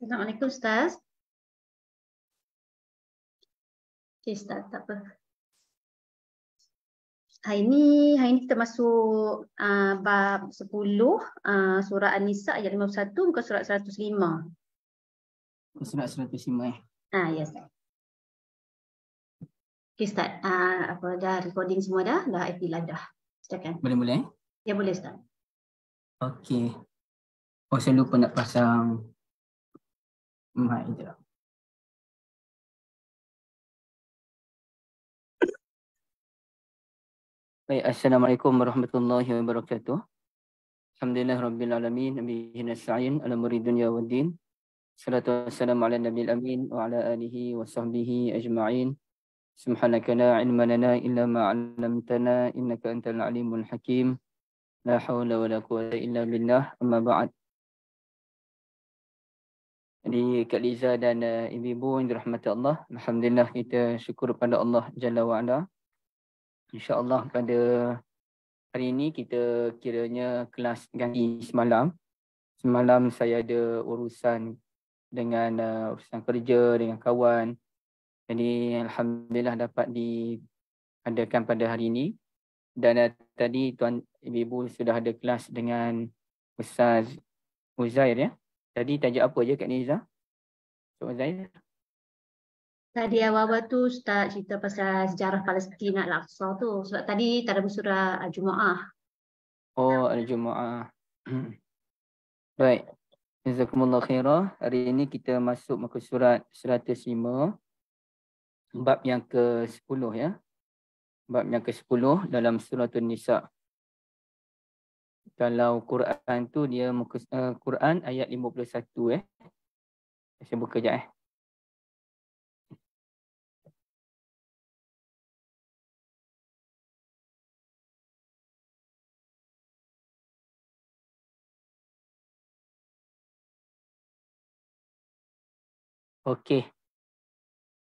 Assalamualaikum Ustaz. Okay, Ustaz, tak apa. Hari ini, hari ini kita masuk uh, bab 10 uh, ah, surah An-Nisa ayat 51 muka surah 105. Surah 105 eh. Ha, ya yes, Ustaz. Okay Ustaz, uh, apa, dah recording semua dah, dah IP live lah, dah. Silakan. Boleh mula eh? Ya boleh Ustaz. Okay. Oh saya lupa nak pasang my job. Baik, Assalamualaikum warahmatullahi wabarakatuh. Alhamdulillah Rabbil Alamin, Nabi Hina Sa'in, Alamuri Dunia wa Din. Salatu wassalamu ala Nabi Al-Amin, wa ala alihi wa sahbihi ajma'in. Subhanaka la ilma lana illa ma'alamtana, innaka antal alimul hakim. La hawla wa la quwata illa billah. Amma ba'd di Kak Liza dan uh, Ibu Ibu yang dirahmati Allah. Alhamdulillah kita syukur kepada Allah Jalla wa'ala. InsyaAllah pada hari ini kita kiranya kelas ganti semalam. Semalam saya ada urusan dengan uh, urusan kerja, dengan kawan. Jadi Alhamdulillah dapat diadakan pada hari ini. Dan uh, tadi Tuan Ibu Ibu sudah ada kelas dengan Ustaz Uzair ya. Tadi tajuk apa je Kak Niza? Tok Zainal. Tadi awal-awal tu Ustaz cerita pasal sejarah Palestin nak laksa tu. Sebab tadi tak ada surah Jumaah. Oh, Al-Jumaah. Baik. Jazakumullah khairah. Hari ini kita masuk ke surat 105. Bab yang ke-10 ya. Bab yang ke-10 dalam surah Tun Nisa kalau Quran tu dia muka uh, Quran ayat 51 eh. Saya buka je eh. Okey.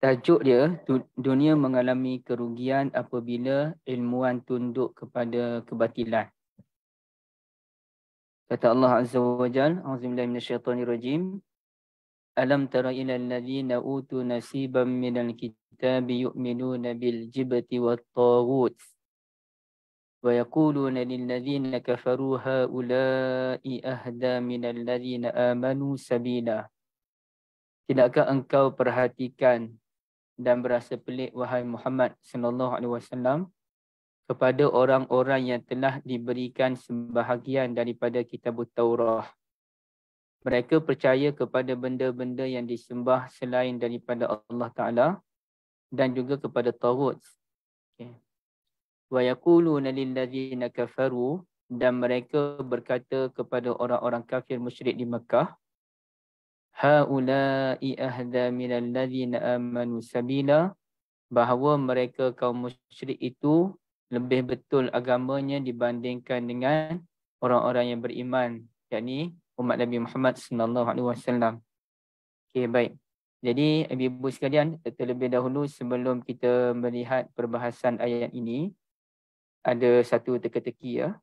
Tajuk dia dunia mengalami kerugian apabila ilmuan tunduk kepada kebatilan. Kata Allah Azza wa Jal, Syaitan minasyaitanirajim. Alam tara ila alladhina utu nasiban minal kitab yu'minuna bil jibati wa tawud. Wa yakuluna lilladhina kafaru haulai ahda minal ladhina amanu sabina. Tidakkah engkau perhatikan dan berasa pelik wahai Muhammad sallallahu alaihi wasallam kepada orang-orang yang telah diberikan sebahagian daripada kitab Taurah. Mereka percaya kepada benda-benda yang disembah selain daripada Allah Ta'ala dan juga kepada Tawud. وَيَقُولُونَ لِلَّذِينَ كَفَرُوا Dan mereka berkata kepada orang-orang kafir musyrik di Mekah, هَاُولَٰئِ أَهْذَا مِنَ الَّذِينَ آمَنُوا سَبِيلًا Bahawa mereka kaum musyrik itu lebih betul agamanya dibandingkan dengan orang-orang yang beriman yakni umat Nabi Muhammad sallallahu alaihi wasallam. Okey baik. Jadi ibu-ibu sekalian terlebih dahulu sebelum kita melihat perbahasan ayat ini ada satu teka-teki ya.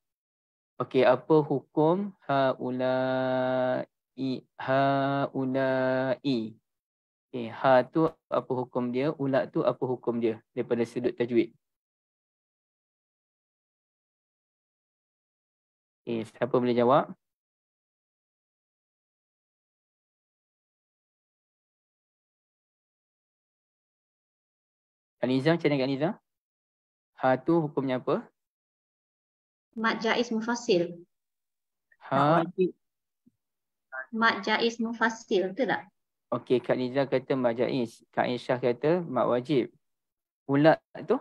Okey apa hukum haula'i haula'i. Okey ha tu apa hukum dia? Ula tu apa hukum dia daripada sudut tajwid? Okay, siapa boleh jawab? Kak Nizam, macam mana Kak Ha tu hukumnya apa? Mat jais mufasil. Ha. Mat jais mufasil, betul tak? Okey, Kak Nizam kata mat jais. Kak Aisyah kata mat wajib. Ulat tu?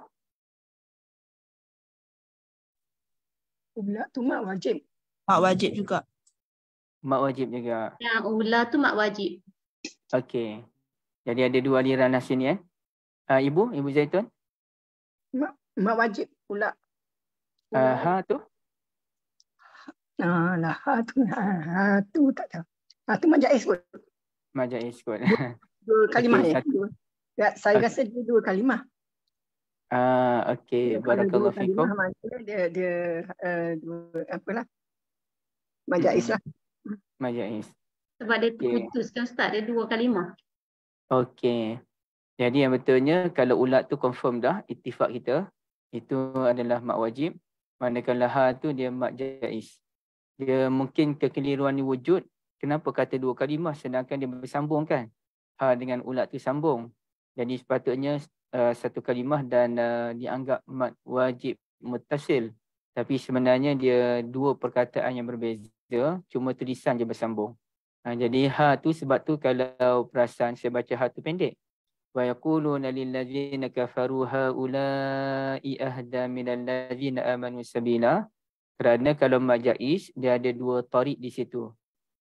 ubla tu mak wajib. Mak wajib juga. Mak wajib juga. Yang ubla tu mak wajib. Okey. Jadi ada dua aliran lah sini eh. Uh, ibu, Ibu Zaitun? Mak, mak wajib pula. pula. Uh, ha tu? Ha, lah, ha tu. Ha, ha tu tak tahu. Ha tu majak es kot. Majak es kot. Dua, dua okay, ya? ya. Saya okay. rasa dua kalimah. Ah, okay. Barakallah fikum. Dia, dia, eh, dia apa lah Majais lah. Majais. Sebab dia terputus okay. kan Ustaz, dia dua kalimah. Okay. Jadi yang betulnya kalau ulat tu confirm dah itifak kita itu adalah mak wajib manakala ha tu dia mak jaiz. Dia mungkin kekeliruan ni wujud kenapa kata dua kalimah sedangkan dia bersambung kan ha dengan ulat tu sambung. Jadi sepatutnya Eh, satu kalimah dan uh, dianggap mat wajib mutasil tapi sebenarnya dia dua perkataan yang berbeza cuma tulisan je bersambung ha, jadi ha tu sebab tu kalau perasan saya baca ha tu pendek wa yaquluna lil ladzina kafaru haula'i ahda min alladzina amanu sabila kerana kalau majais dia ada dua tarik di situ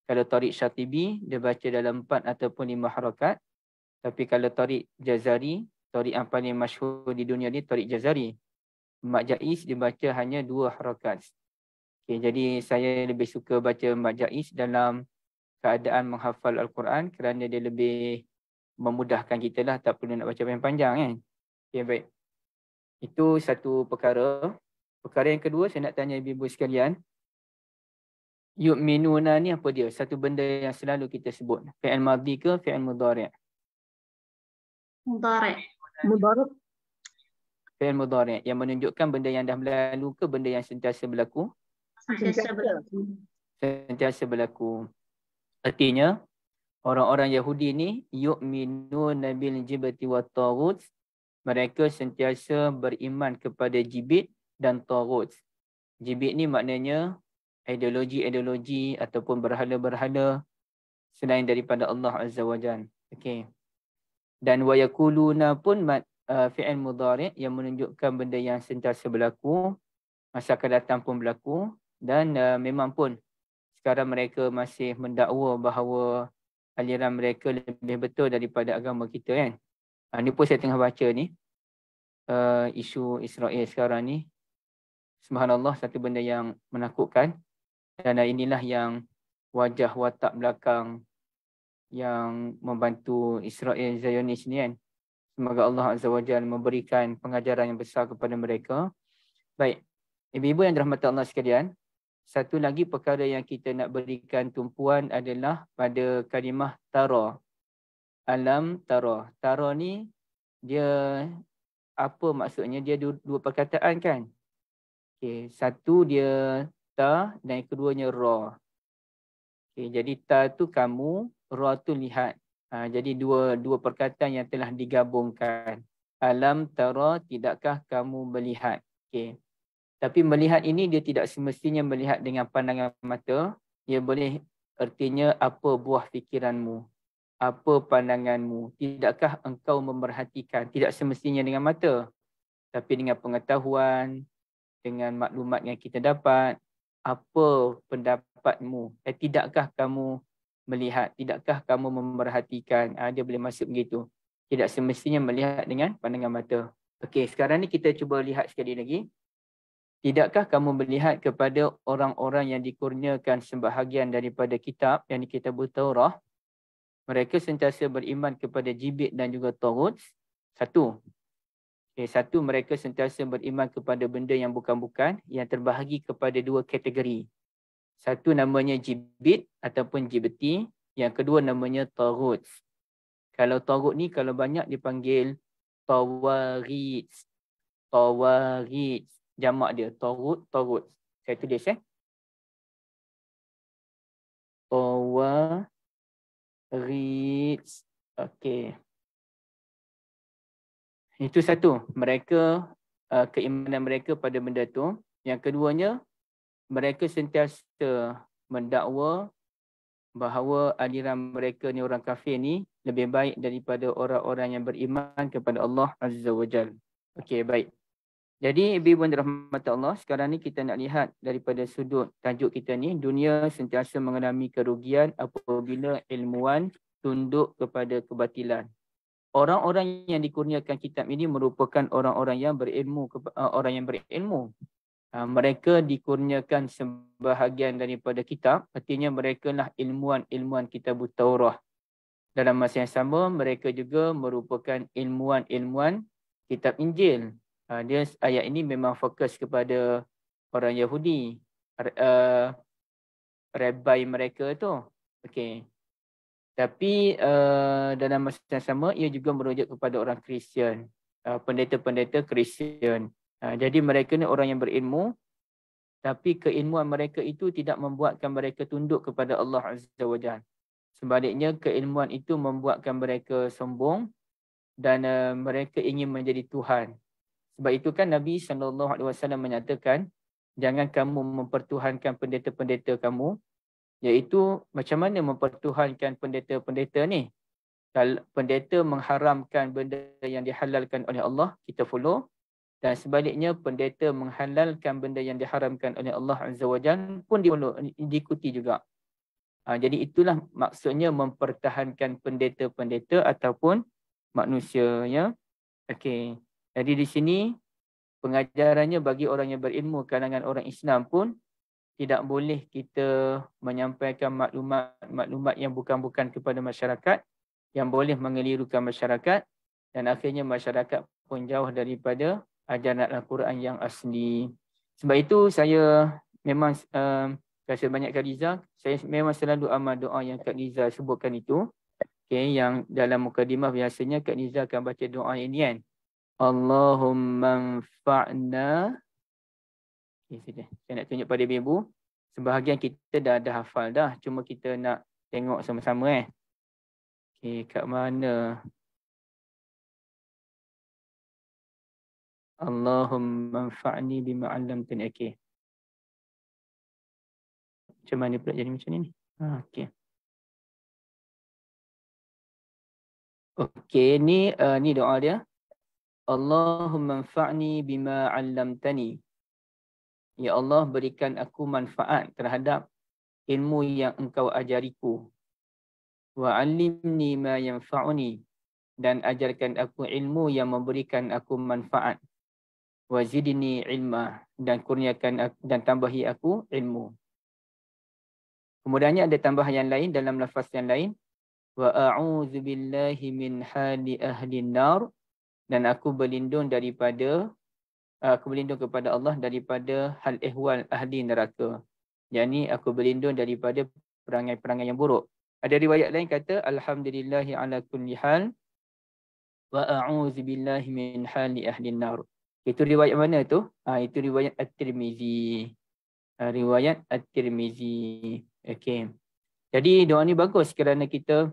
kalau tarik syatibi dia baca dalam empat ataupun lima harakat tapi kalau tarik jazari tarikh yang paling masyhur di dunia ni tarikh Jazari. Mad Jaiz dibaca hanya dua harakat. Okay, jadi saya lebih suka baca Mad Jaiz dalam keadaan menghafal Al-Quran kerana dia lebih memudahkan kita lah tak perlu nak baca yang panjang kan. Okay, baik. Itu satu perkara. Perkara yang kedua saya nak tanya ibu-ibu sekalian. Yuk Yu'minuna ni apa dia? Satu benda yang selalu kita sebut. Fi'al madhi ke fi'al mudhari'? Mudhari' mudhar fi'il mudhari yang menunjukkan benda yang dah berlalu ke benda yang sentiasa berlaku sentiasa berlaku sentiasa berlaku artinya orang-orang Yahudi ni yu'minu nabil jibati wa tawud mereka sentiasa beriman kepada jibit dan tawud jibit ni maknanya ideologi-ideologi ataupun berhala-berhala selain daripada Allah Azza wa Jalla. Okey dan wayakuluna pun mad uh, fi'il mudhari' yang menunjukkan benda yang sentiasa berlaku masa akan datang pun berlaku dan uh, memang pun sekarang mereka masih mendakwa bahawa aliran mereka lebih betul daripada agama kita kan uh, ni pun saya tengah baca ni Uh, isu Israel sekarang ni subhanallah satu benda yang menakutkan dan uh, inilah yang wajah watak belakang yang membantu Israel Zionis ni kan. Semoga Allah Azza wa Jal memberikan pengajaran yang besar kepada mereka. Baik. Ibu-ibu yang dirahmati Allah sekalian. Satu lagi perkara yang kita nak berikan tumpuan adalah pada kalimah tara. Alam tara. Tara ni dia apa maksudnya? Dia dua, dua perkataan kan? Okay. Satu dia ta dan keduanya ra. Okay. Jadi ta tu kamu, ratu lihat. Ha, jadi dua dua perkataan yang telah digabungkan. Alam tara tidakkah kamu melihat. Okay. Tapi melihat ini dia tidak semestinya melihat dengan pandangan mata. Dia boleh artinya apa buah fikiranmu. Apa pandanganmu. Tidakkah engkau memerhatikan. Tidak semestinya dengan mata. Tapi dengan pengetahuan. Dengan maklumat yang kita dapat. Apa pendapatmu. Eh, tidakkah kamu melihat tidakkah kamu memerhatikan uh, ah, dia boleh masuk begitu tidak semestinya melihat dengan pandangan mata okey sekarang ni kita cuba lihat sekali lagi tidakkah kamu melihat kepada orang-orang yang dikurniakan sebahagian daripada kitab yang kita buta Taurat mereka sentiasa beriman kepada jibit dan juga taghut satu okey satu mereka sentiasa beriman kepada benda yang bukan-bukan yang terbahagi kepada dua kategori satu namanya jibit ataupun jibeti. Yang kedua namanya tarut. Kalau tarut ni kalau banyak dipanggil tawarit. Tawarit. Jamak dia. Tarut, tarut. Saya tulis eh. Tawarit. Okey. Itu satu. Mereka, uh, keimanan mereka pada benda tu. Yang keduanya, mereka sentiasa mendakwa bahawa aliran mereka ni orang kafir ni lebih baik daripada orang-orang yang beriman kepada Allah Azza wa Jal. Okey, baik. Jadi, Ibu Ibu Rahmat Allah, sekarang ni kita nak lihat daripada sudut tajuk kita ni, dunia sentiasa mengalami kerugian apabila ilmuwan tunduk kepada kebatilan. Orang-orang yang dikurniakan kitab ini merupakan orang-orang yang berilmu orang yang berilmu Ah, mereka dikurniakan sebahagian daripada kitab artinya mereka lah ilmuan-ilmuan kitab Taurah dalam masa yang sama mereka juga merupakan ilmuan-ilmuan kitab Injil ah, dia ayat ini memang fokus kepada orang Yahudi rabbi ah, mereka tu okey tapi dalam masa yang sama ia juga merujuk kepada orang Kristian pendeta-pendeta Kristian -pendeta Ha, jadi mereka ni orang yang berilmu tapi keilmuan mereka itu tidak membuatkan mereka tunduk kepada Allah Azza wa Jalla. Sebaliknya keilmuan itu membuatkan mereka sombong dan uh, mereka ingin menjadi tuhan. Sebab itu kan Nabi sallallahu alaihi wasallam menyatakan jangan kamu mempertuhankan pendeta-pendeta kamu iaitu macam mana mempertuhankan pendeta-pendeta ni? Kalau pendeta mengharamkan benda yang dihalalkan oleh Allah, kita follow. Dan sebaliknya pendeta menghalalkan benda yang diharamkan oleh Allah Azza wa Jal pun diikuti juga. Ha, jadi itulah maksudnya mempertahankan pendeta-pendeta ataupun manusia. Ya? Okay. Jadi di sini pengajarannya bagi orang yang berilmu kalangan orang Islam pun tidak boleh kita menyampaikan maklumat-maklumat yang bukan-bukan kepada masyarakat yang boleh mengelirukan masyarakat dan akhirnya masyarakat pun jauh daripada ajaran Al-Quran yang asli. Sebab itu saya memang uh, rasa banyak Kak Liza, saya memang selalu amal doa yang Kak Liza sebutkan itu. Okay, yang dalam mukadimah biasanya Kak Liza akan baca doa ini kan. Allahumma fa'na. Okay, saya, saya nak tunjuk pada ibu. Sebahagian kita dah ada hafal dah. Cuma kita nak tengok sama-sama eh. Okay, kat mana? Allahumma fa'ni bima'allamtani. Okay. Macam mana pula jadi macam ni? Ha, Okey. Okey ni, uh, ni doa dia. Allahumma fa'ni bima'allamtani. Ya Allah, berikan aku manfaat terhadap ilmu yang engkau ajariku. Wa'allimni ma yanfa'uni. Dan ajarkan aku ilmu yang memberikan aku manfaat wazidni ilma dan kurniakan dan tambahi aku ilmu. Kemudiannya ada tambahan yang lain dalam lafaz yang lain wa a'udzu billahi min hali ahli nar dan aku berlindung daripada ah, aku berlindung kepada Allah daripada hal ehwal ahli neraka. Yani aku berlindung daripada perangai-perangai yang buruk. Ada riwayat lain kata alhamdulillahi ala kulli hal wa a'udzu billahi min hali ahli nar. Itu riwayat mana tu? Ha, itu riwayat At-Tirmizi. Ha, riwayat At-Tirmizi. Okey. Jadi doa ni bagus kerana kita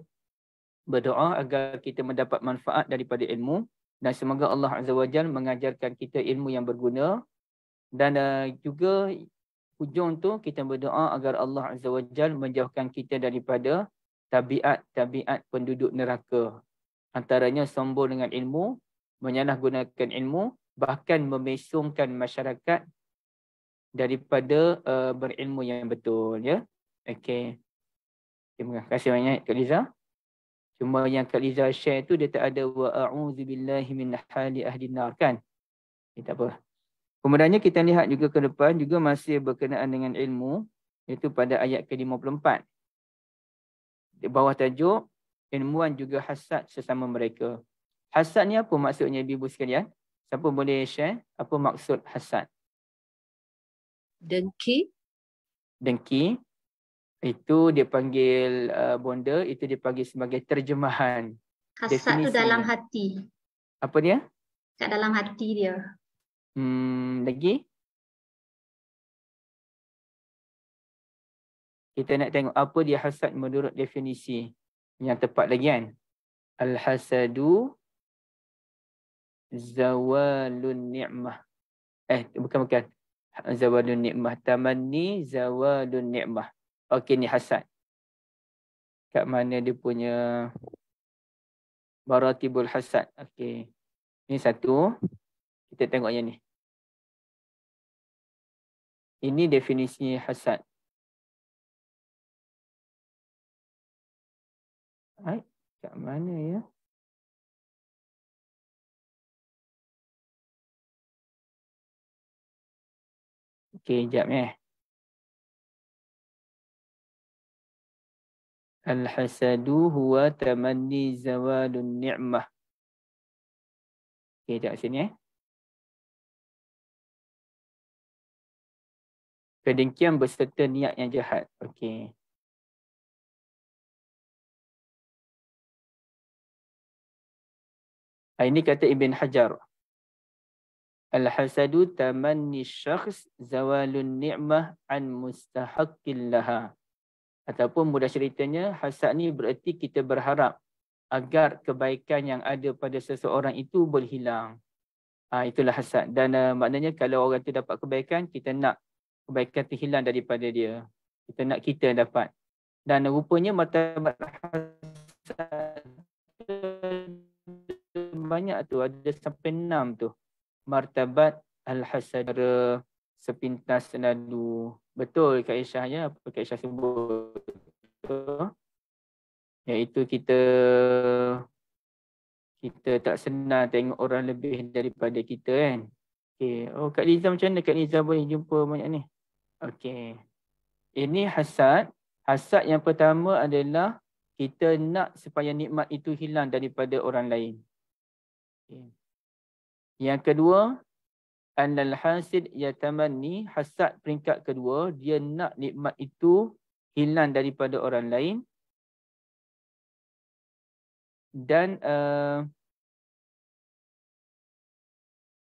berdoa agar kita mendapat manfaat daripada ilmu dan semoga Allah Azza wa Jal mengajarkan kita ilmu yang berguna dan uh, juga hujung tu kita berdoa agar Allah Azza wa Jal menjauhkan kita daripada tabiat-tabiat penduduk neraka. Antaranya sombong dengan ilmu, menyalahgunakan ilmu bahkan memesongkan masyarakat daripada uh, berilmu yang betul ya. Okey. Terima kasih banyak Kak Liza. Cuma yang Kak Liza share tu dia tak ada wa a'udzu billahi min hali ahli nar kan. Eh, tak apa. Kemudiannya kita lihat juga ke depan juga masih berkenaan dengan ilmu iaitu pada ayat ke-54. Di bawah tajuk ilmuan juga hasad sesama mereka. Hasad ni apa maksudnya ibu-ibu sekalian? Ya? Siapa boleh share apa maksud hasad? Dengki. Dengki. Itu dia panggil uh, bonda, itu dia panggil sebagai terjemahan. Hasad Definisi. tu dalam hati. Apa dia? Kat dalam hati dia. Hmm, lagi? Kita nak tengok apa dia hasad menurut definisi yang tepat lagi kan? Al-hasadu zawalun ni'mah. Eh, bukan bukan. Zawalun ni'mah. Tamani zawalun ni'mah. Okey, ni hasad. Kat mana dia punya baratibul hasad. Okey. Ini satu. Kita tengok yang ni. Ini definisi hasad. Baik. Kat mana ya? Okey, jap ni. Eh. Al-hasadu huwa tamanni zawalun ni'mah. Okey, jap sini eh. Kedengkian berserta niat yang jahat. Okey. Ah, ini kata Ibn Hajar. Al-hasadu tamanni syakhs zawalun ni'mah an mustahakkin laha. Ataupun mudah ceritanya, hasad ni bererti kita berharap agar kebaikan yang ada pada seseorang itu boleh hilang. Ha, itulah hasad. Dan uh, maknanya kalau orang tu dapat kebaikan, kita nak kebaikan tu hilang daripada dia. Kita nak kita dapat. Dan uh, rupanya matahari hasad banyak tu. Ada sampai enam tu martabat al-hasad sepintas senadu Betul Kak Aisyah ya? apa Kak Aisyah sebut. Iaitu kita kita tak senang tengok orang lebih daripada kita kan. Okay. Oh Kak Liza macam mana Kak Liza boleh jumpa banyak ni? Okay. Ini hasad. Hasad yang pertama adalah kita nak supaya nikmat itu hilang daripada orang lain. Okay. Yang kedua, annal hasid yatamani hasad peringkat kedua, dia nak nikmat itu hilang daripada orang lain. Dan uh,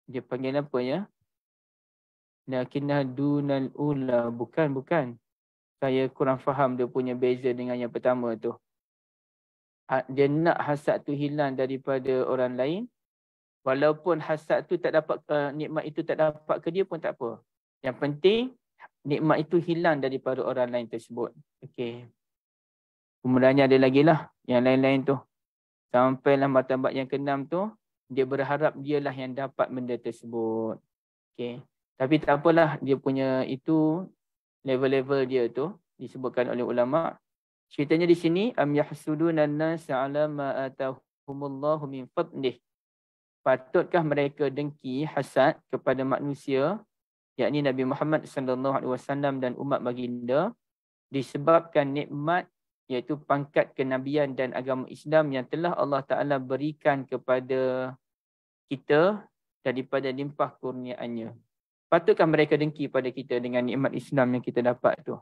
dia panggil apa ya? Nakinah dunal ula. Bukan, bukan. Saya kurang faham dia punya beza dengan yang pertama tu. Ha, dia nak hasad tu hilang daripada orang lain walaupun hasad tu tak dapat uh, nikmat itu tak dapat ke dia pun tak apa. Yang penting nikmat itu hilang daripada orang lain tersebut. Okey. Kemudiannya ada lagi lah yang lain-lain tu. Sampailah matabat yang keenam tu, dia berharap dialah yang dapat benda tersebut. Okey. Tapi tak apalah dia punya itu level-level dia tu disebutkan oleh ulama. Ceritanya di sini am yahsuduna an-nasa 'ala ma atahumullahu min fadlihi patutkah mereka dengki hasad kepada manusia yakni Nabi Muhammad sallallahu alaihi wasallam dan umat baginda disebabkan nikmat iaitu pangkat kenabian dan agama Islam yang telah Allah Taala berikan kepada kita daripada limpah kurniaannya. Patutkah mereka dengki pada kita dengan nikmat Islam yang kita dapat tu?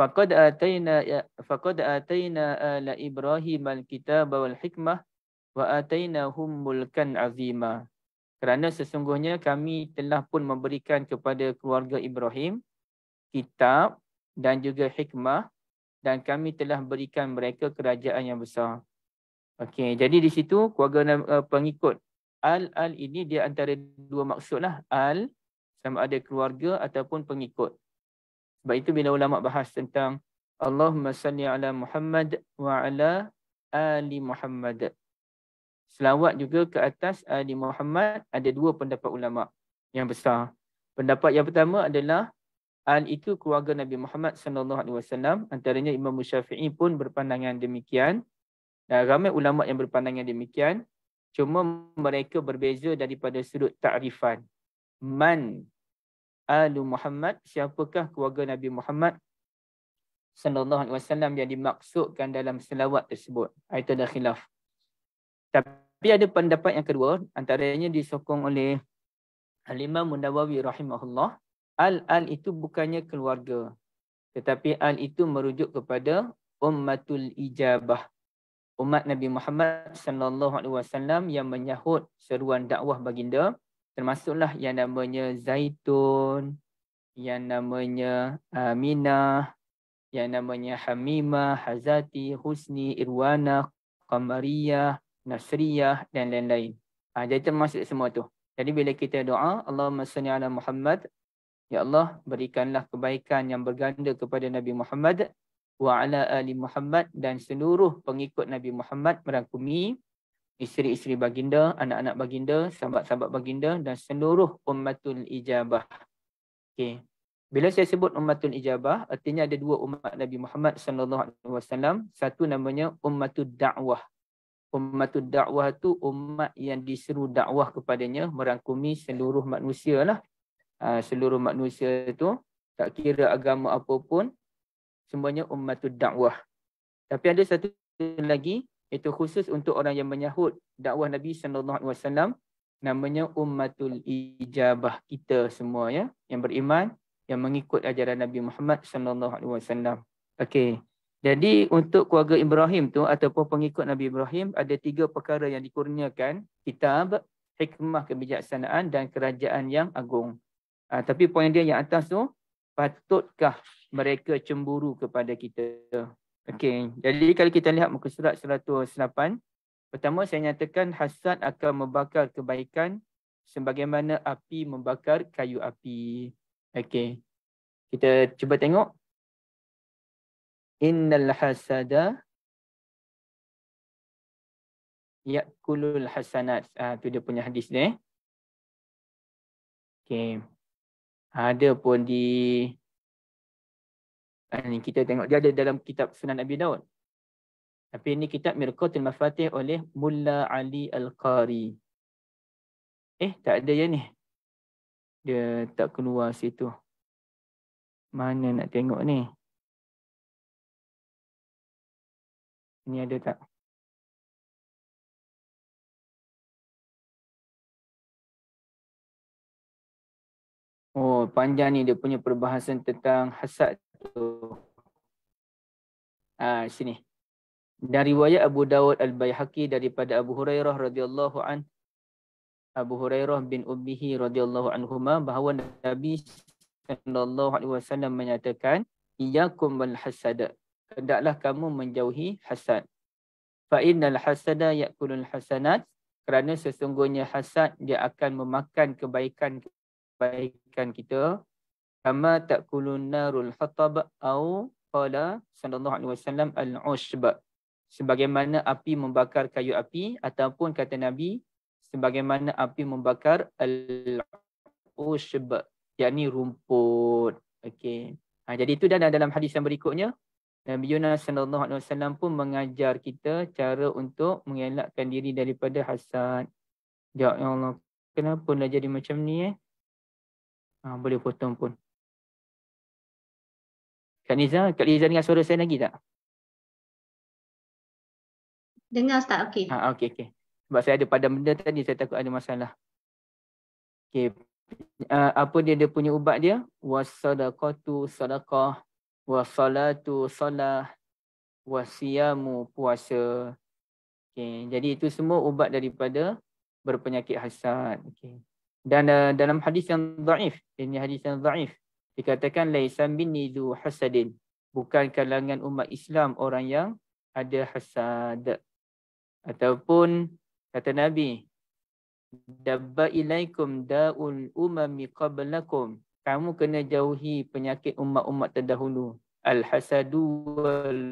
Faqad atayna faqad atayna ala Ibrahim al-kitab hikmah wa atainahum mulkan azima kerana sesungguhnya kami telah pun memberikan kepada keluarga Ibrahim kitab dan juga hikmah dan kami telah berikan mereka kerajaan yang besar okey jadi di situ keluarga eh, pengikut al al ini dia antara dua maksudlah al sama ada keluarga ataupun pengikut sebab itu bila ulama bahas tentang Allahumma salli ala Muhammad wa ala ali Muhammad selawat juga ke atas Ali ah, Muhammad ada dua pendapat ulama yang besar. Pendapat yang pertama adalah al itu keluarga Nabi Muhammad sallallahu alaihi wasallam antaranya Imam Syafi'i pun berpandangan demikian. Dan ramai ulama yang berpandangan demikian cuma mereka berbeza daripada sudut takrifan. Man Alu Muhammad, siapakah keluarga Nabi Muhammad sallallahu alaihi wasallam yang dimaksudkan dalam selawat tersebut? Itu adalah khilaf. Tapi ada pendapat yang kedua antaranya disokong oleh Al-Imam Munawawi rahimahullah al-al itu bukannya keluarga tetapi al itu merujuk kepada ummatul ijabah umat Nabi Muhammad sallallahu alaihi wasallam yang menyahut seruan dakwah baginda termasuklah yang namanya Zaitun yang namanya Aminah uh, yang namanya Hamimah, Hazati, Husni, Irwana, Qamariyah, Nasriyah dan lain-lain. Uh, jadi termasuk semua tu. Jadi bila kita doa, Allah salli ala Muhammad, Ya Allah, berikanlah kebaikan yang berganda kepada Nabi Muhammad wa ala ali Muhammad dan seluruh pengikut Nabi Muhammad merangkumi isteri-isteri baginda, anak-anak baginda, sahabat-sahabat baginda dan seluruh ummatul ijabah. Okay. Bila saya sebut ummatul ijabah, artinya ada dua umat Nabi Muhammad sallallahu alaihi wasallam. Satu namanya ummatul da'wah ummatud dakwah tu umat yang diseru dakwah kepadanya merangkumi seluruh manusia lah. Ha, seluruh manusia tu tak kira agama apa pun semuanya ummatud dakwah. Tapi ada satu lagi itu khusus untuk orang yang menyahut dakwah Nabi sallallahu alaihi wasallam namanya ummatul ijabah kita semua ya yang beriman yang mengikut ajaran Nabi Muhammad sallallahu alaihi wasallam. Okey. Jadi untuk keluarga Ibrahim tu ataupun pengikut Nabi Ibrahim ada tiga perkara yang dikurniakan kitab, hikmah kebijaksanaan dan kerajaan yang agung. Ha, tapi poin dia yang atas tu patutkah mereka cemburu kepada kita? Okey. Jadi kalau kita lihat muka surat 108, pertama saya nyatakan hasad akan membakar kebaikan sebagaimana api membakar kayu api. Okey. Kita cuba tengok innal hasada yakulul hasanat ah tu dia punya hadis ni eh. okey ada pun di ini ah, kita tengok dia ada dalam kitab Sunan Abi Daud tapi ini kitab Mirqatul Mafatih oleh Mulla Ali Al-Qari eh tak ada ya ni dia tak keluar situ mana nak tengok ni Ini ada tak? Oh, panjang ni dia punya perbahasan tentang hasad tu. Ah, sini. Dari waya Abu Dawud al Bayhaqi daripada Abu Hurairah radhiyallahu an Abu Hurairah bin Ubihi radhiyallahu anhuma bahawa Nabi sallallahu alaihi wasallam menyatakan iyyakum wal hasada hendaklah kamu menjauhi hasad. Fa innal hasada ya'kulul hasanat kerana sesungguhnya hasad dia akan memakan kebaikan-kebaikan kita. Kama ta'kulun narul hatab au qala sallallahu alaihi wasallam al-ushba. Sebagaimana api membakar kayu api ataupun kata Nabi sebagaimana api membakar al-ushba yakni rumput. Okey. Ha, jadi itu dah dalam hadis yang berikutnya Nabi Yunus sallallahu alaihi wasallam pun mengajar kita cara untuk mengelakkan diri daripada hasad. Ya Allah, kenapa dah jadi macam ni eh? Ha, boleh potong pun. Kak Niza, Kak Niza dengar suara saya lagi tak? Dengar Ustaz, okey. Ha, okey, okey. Sebab saya ada pada benda tadi, saya takut ada masalah. Okey. Uh, apa dia dia punya ubat dia? Wasadaqatu sadaqah wa salatu salah wa siyamu puasa. Okay. Jadi itu semua ubat daripada berpenyakit hasad. Okay. Dan uh, dalam hadis yang dhaif, ini hadis yang dhaif, dikatakan laisan bin nizu hasadin. Bukan kalangan umat Islam orang yang ada hasad. Ataupun kata Nabi, Dabba ilaikum da'ul umami qablakum kamu kena jauhi penyakit umat-umat terdahulu al-hasadu wal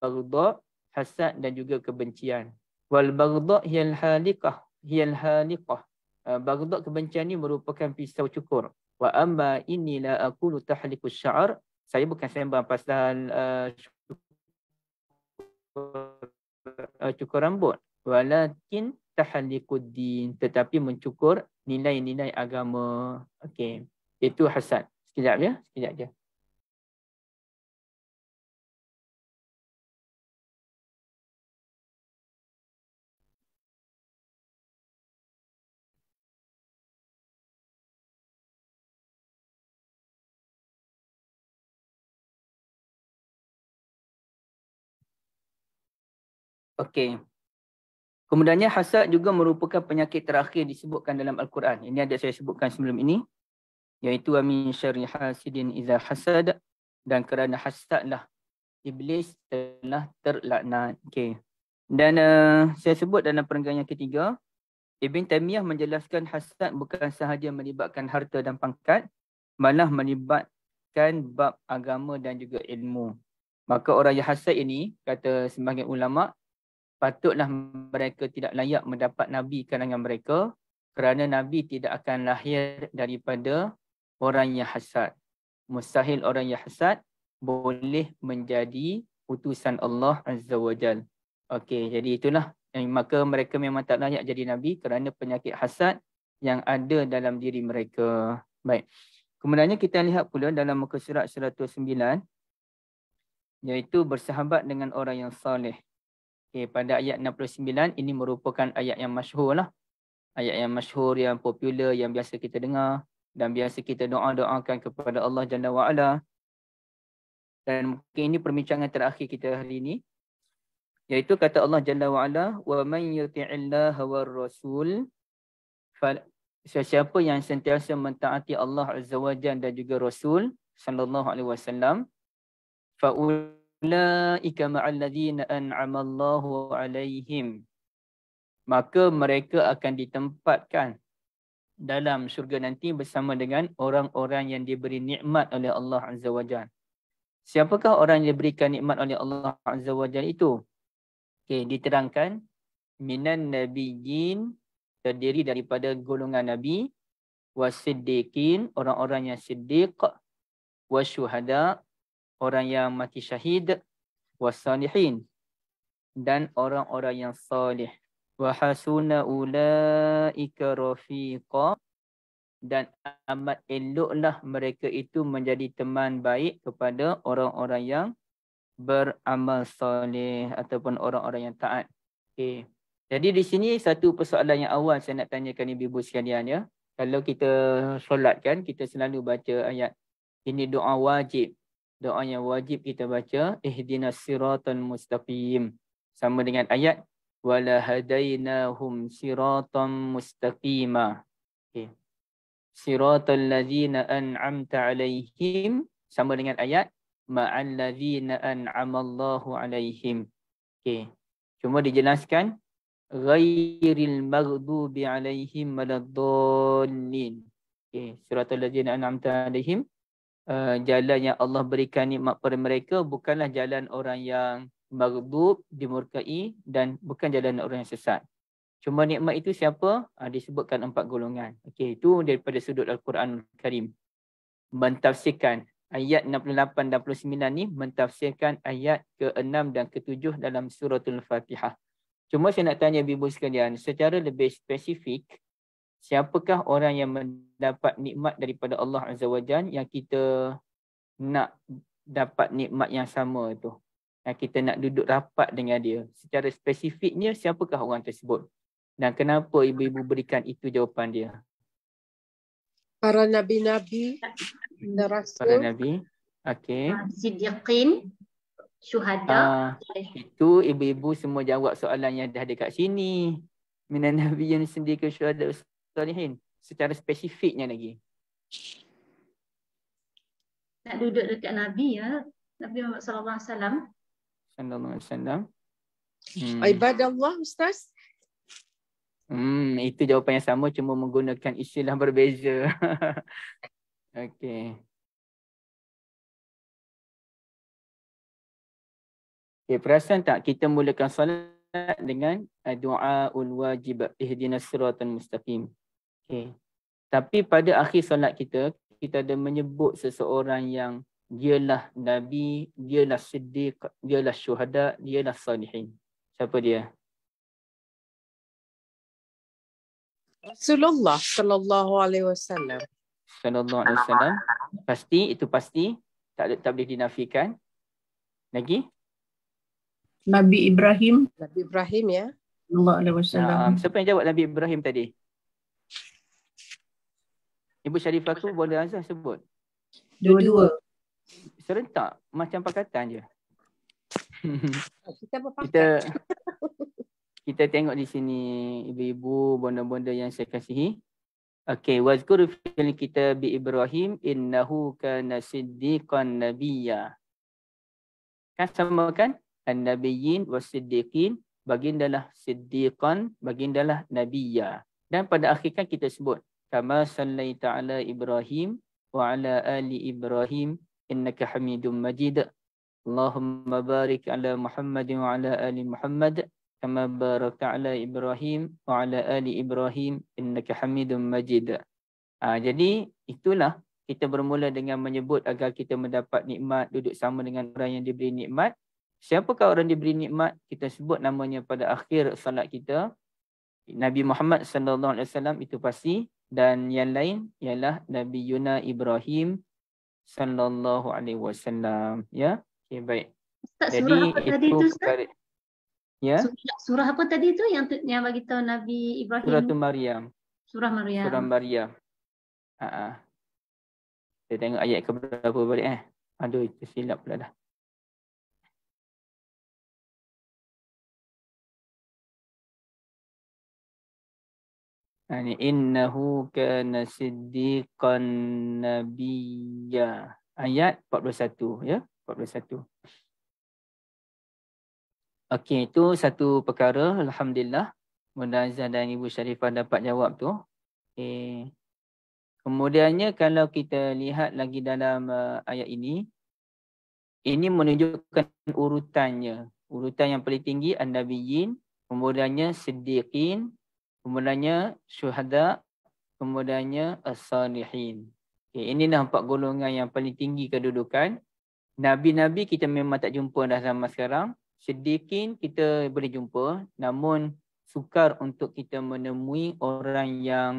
bagdha hasad dan juga kebencian wal bagdha hiyal haliqah hiyal haliqah uh, bagdha kebencian ni merupakan pisau cukur wa amma inni la aqulu tahliku sya'r saya bukan saya sembang pasal uh, uh, cukur rambut walakin tahliku din tetapi mencukur nilai-nilai agama. Okey. Itu hasad. Sekejap ya, sekejap je. Okay. Kemudiannya hasad juga merupakan penyakit terakhir disebutkan dalam Al-Quran. Ini ada saya sebutkan sebelum ini. Iaitu amin syari hasidin iza hasad. Dan kerana hasadlah iblis telah terlaknat. Okay. Dan uh, saya sebut dalam perenggan yang ketiga. Ibn Taymiyah menjelaskan hasad bukan sahaja melibatkan harta dan pangkat. Malah melibatkan bab agama dan juga ilmu. Maka orang yang hasad ini, kata sebagai ulama' patutlah mereka tidak layak mendapat Nabi kalangan mereka kerana Nabi tidak akan lahir daripada orang yang hasad. Mustahil orang yang hasad boleh menjadi utusan Allah Azza wa Jal. Okey, jadi itulah. Eh, maka mereka memang tak layak jadi Nabi kerana penyakit hasad yang ada dalam diri mereka. Baik. Kemudiannya kita lihat pula dalam muka surat 109 iaitu bersahabat dengan orang yang soleh. Okay, eh, pada ayat 69 ini merupakan ayat yang masyhur lah. Ayat yang masyhur yang popular yang biasa kita dengar dan biasa kita doa-doakan kepada Allah Jalla wa Dan mungkin ini perbincangan terakhir kita hari ini iaitu kata Allah Jalla wa Ala wa man yuti'illah wa rasul sesiapa yang sentiasa mentaati Allah Azza wa Jalla dan juga Rasul sallallahu alaihi wasallam faul Ulaika ma'al ladhina an'amallahu alaihim. Maka mereka akan ditempatkan dalam syurga nanti bersama dengan orang-orang yang diberi nikmat oleh Allah Azza wa Siapakah orang yang diberikan nikmat oleh Allah Azza wa itu? Okay, diterangkan. Minan Nabiyyin terdiri daripada golongan Nabi. Wasiddiqin, orang-orang yang siddiq. Wasyuhada, orang yang mati syahid wasalihin dan orang-orang yang salih wa hasuna ulaika rafiqa dan amat eloklah mereka itu menjadi teman baik kepada orang-orang yang beramal soleh ataupun orang-orang yang taat. Okay. Jadi di sini satu persoalan yang awal saya nak tanyakan ibu-ibu sekalian ya. Kalau kita solat kan, kita selalu baca ayat ini doa wajib doa yang wajib kita baca ihdinas siratal mustaqim sama dengan ayat wala hadainahum siratan mustaqima okay. siratal ladzina an'amta alaihim sama dengan ayat ma'al ladzina an'amallahu alaihim okey cuma dijelaskan ghairil maghdubi alaihim waladdallin okey siratal ladzina an'amta alaihim Eh, jalan yang Allah berikan nikmat kepada mereka bukanlah jalan orang yang maghdub, dimurkai dan bukan jalan orang yang sesat. Cuma nikmat itu siapa? Ha, disebutkan empat golongan. Okey, itu daripada sudut Al-Quran Karim. Mentafsirkan ayat 68 dan 69 ni mentafsirkan ayat ke-6 dan ke-7 dalam suratul Fatihah. Cuma saya nak tanya Bibu sekalian, secara lebih spesifik, siapakah orang yang mendapat nikmat daripada Allah Azza wa Jan yang kita nak dapat nikmat yang sama itu. Yang kita nak duduk rapat dengan dia. Secara spesifiknya siapakah orang tersebut? Dan kenapa ibu-ibu berikan itu jawapan dia? Para nabi-nabi rasul. Para nabi. okay. Ah, Siddiqin. Syuhada. Ah, itu ibu-ibu semua jawab soalan yang dah dekat sini. Minan Nabi yang sendiri ke syuhada solehin secara spesifiknya lagi. Nak duduk dekat Nabi ya. Nabi Muhammad sallallahu alaihi wasallam. Sallallahu alaihi wasallam. Hmm. Ibadah Allah ustaz. Hmm, itu jawapan yang sama cuma menggunakan istilah berbeza. Okey. Okay, perasan tak kita mulakan solat dengan eh, doa ul wajib ihdinas siratal mustaqim. Okay. Tapi pada akhir solat kita, kita ada menyebut seseorang yang dialah Nabi, dialah Siddiq, dialah Syuhada, dialah Salihin. Siapa dia? Rasulullah sallallahu alaihi wasallam. Sallallahu alaihi wasallam. Pasti itu pasti tak ada, tak boleh dinafikan. Lagi? Nabi Ibrahim. Nabi Ibrahim ya. Allah alaihi wasallam. Siapa yang jawab Nabi Ibrahim tadi? Ibu Sharifah tu boleh Azan sebut? Dua-dua. Serentak. Macam pakatan je. kita Kita, kita tengok di sini ibu-ibu, bonda-bonda yang saya kasihi. Okay. Wazkur fil kita bi Ibrahim innahu kana siddiqan nabiyya. Kan sama kan? An-nabiyyin wa siddiqin. Bagindalah siddiqan, bagindalah nabiyya. Dan pada akhirkan kita sebut kama sallaita ala ibrahim wa ala ali ibrahim innaka hamidum majid Allahumma barik ala Muhammad wa ala ali Muhammad kama barakta ala Ibrahim wa ala ali Ibrahim innaka Hamidum Majid. Ha, jadi itulah kita bermula dengan menyebut agar kita mendapat nikmat duduk sama dengan orang yang diberi nikmat. Siapa kau orang diberi nikmat? Kita sebut namanya pada akhir salat kita. Nabi Muhammad sallallahu alaihi wasallam itu pasti dan yang lain ialah Nabi Yuna Ibrahim sallallahu alaihi wasallam ya okay, baik Ustaz, jadi surah apa tadi itu, Ustaz? Ya? ya surah apa tadi itu yang tu, yang bagi tahu Nabi Ibrahim surah tu Maryam surah Maryam surah Maryam ha ah saya tengok ayat ke berapa balik eh aduh silap pula dah Yani innahu kana siddiqan nabiyya. Ayat ah, 41 ya, 41. Ya, Okey, itu satu perkara alhamdulillah. Mudah Azza dan Ibu Sharifah dapat jawab tu. Okay. Kemudiannya kalau kita lihat lagi dalam uh, ayat ini ini menunjukkan urutannya. Urutan yang paling tinggi an-nabiyyin, kemudiannya siddiqin, kemudiannya syuhada kemudiannya as-salihin okay, ini dah empat golongan yang paling tinggi kedudukan nabi-nabi kita memang tak jumpa dah zaman sekarang sedikit kita boleh jumpa namun sukar untuk kita menemui orang yang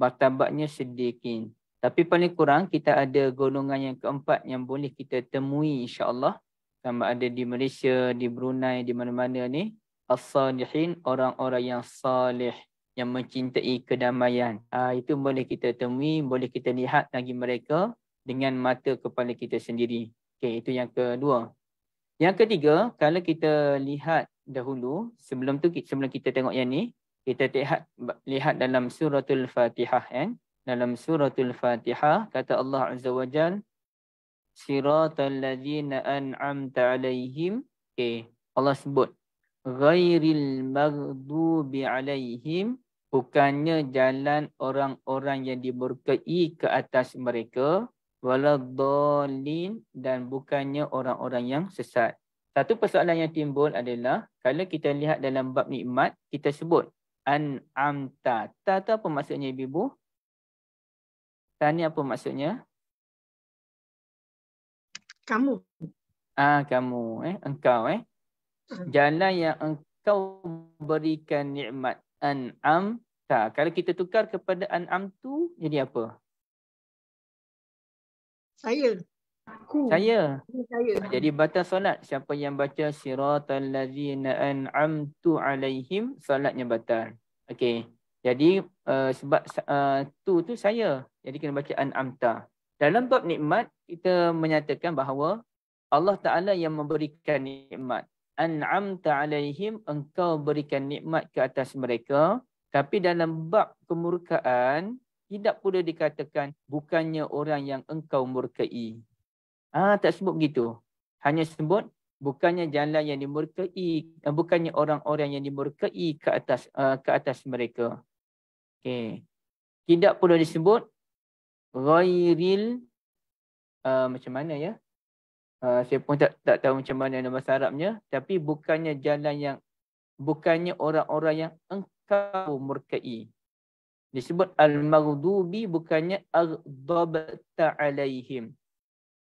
martabatnya sedikit tapi paling kurang kita ada golongan yang keempat yang boleh kita temui insya-Allah sama ada di Malaysia, di Brunei, di mana-mana ni as-salihin orang-orang yang salih yang mencintai kedamaian. Uh, itu boleh kita temui, boleh kita lihat lagi mereka dengan mata kepala kita sendiri. Okay, itu yang kedua. Yang ketiga, kalau kita lihat dahulu, sebelum tu sebelum kita tengok yang ni, kita lihat, lihat dalam suratul fatihah. kan? Dalam suratul fatihah, kata Allah Azza wa Jal, siratul ladhina an'amta alaihim. Okay. Allah sebut, ghairil maghdubi alaihim bukannya jalan orang-orang yang diberkai ke atas mereka waladhalin dan bukannya orang-orang yang sesat. Satu persoalan yang timbul adalah kalau kita lihat dalam bab nikmat kita sebut an'amta. Ta tu apa maksudnya ibu? -ibu? Ta ni apa maksudnya? Kamu. Ah kamu eh engkau eh. Hmm. Jalan yang engkau berikan nikmat an'am Ta, kalau kita tukar kepada an'am tu jadi apa? Saya. Aku. Saya. Saya. Ah, jadi batal solat. Siapa yang baca siratal ladzina an'amtu alaihim solatnya batal. Okey. Jadi uh, sebab uh, tu tu saya. Jadi kena baca an'amta. Dalam bab nikmat kita menyatakan bahawa Allah Taala yang memberikan nikmat. An'amta alaihim engkau berikan nikmat ke atas mereka. Tapi dalam bab kemurkaan, tidak pula dikatakan bukannya orang yang engkau murkai. Ah tak sebut begitu. Hanya sebut bukannya jalan yang dimurkai, eh, bukannya orang-orang yang dimurkai ke atas uh, ke atas mereka. Okey. Tidak pula disebut ghairil uh, macam mana ya? Uh, saya pun tak tak tahu macam mana nama Arabnya, tapi bukannya jalan yang bukannya orang-orang yang engkau kau murkai. Disebut al-maghdubi bukannya aghdabta alaihim.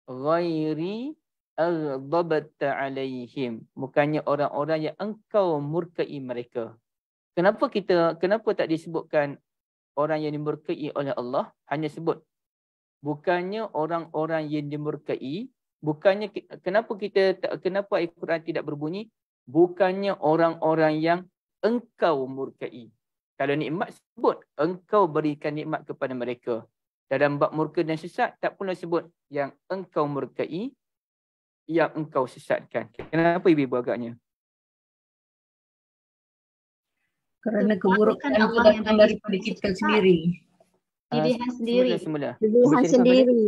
Ghairi aghdabta alaihim. Bukannya orang-orang yang engkau murkai mereka. Kenapa kita kenapa tak disebutkan orang yang dimurkai oleh Allah? Hanya sebut bukannya orang-orang yang dimurkai bukannya kenapa kita kenapa Al-Quran tidak berbunyi bukannya orang-orang yang engkau murkai. Kalau nikmat sebut, engkau berikan nikmat kepada mereka. Dalam bab murka dan sesat, tak pula sebut yang engkau murkai, yang engkau sesatkan. Kenapa ibu-ibu agaknya? Kerana keburukan Allah yang datang daripada kita sendiri. Pilihan ah, sendiri. Pilihan sendiri.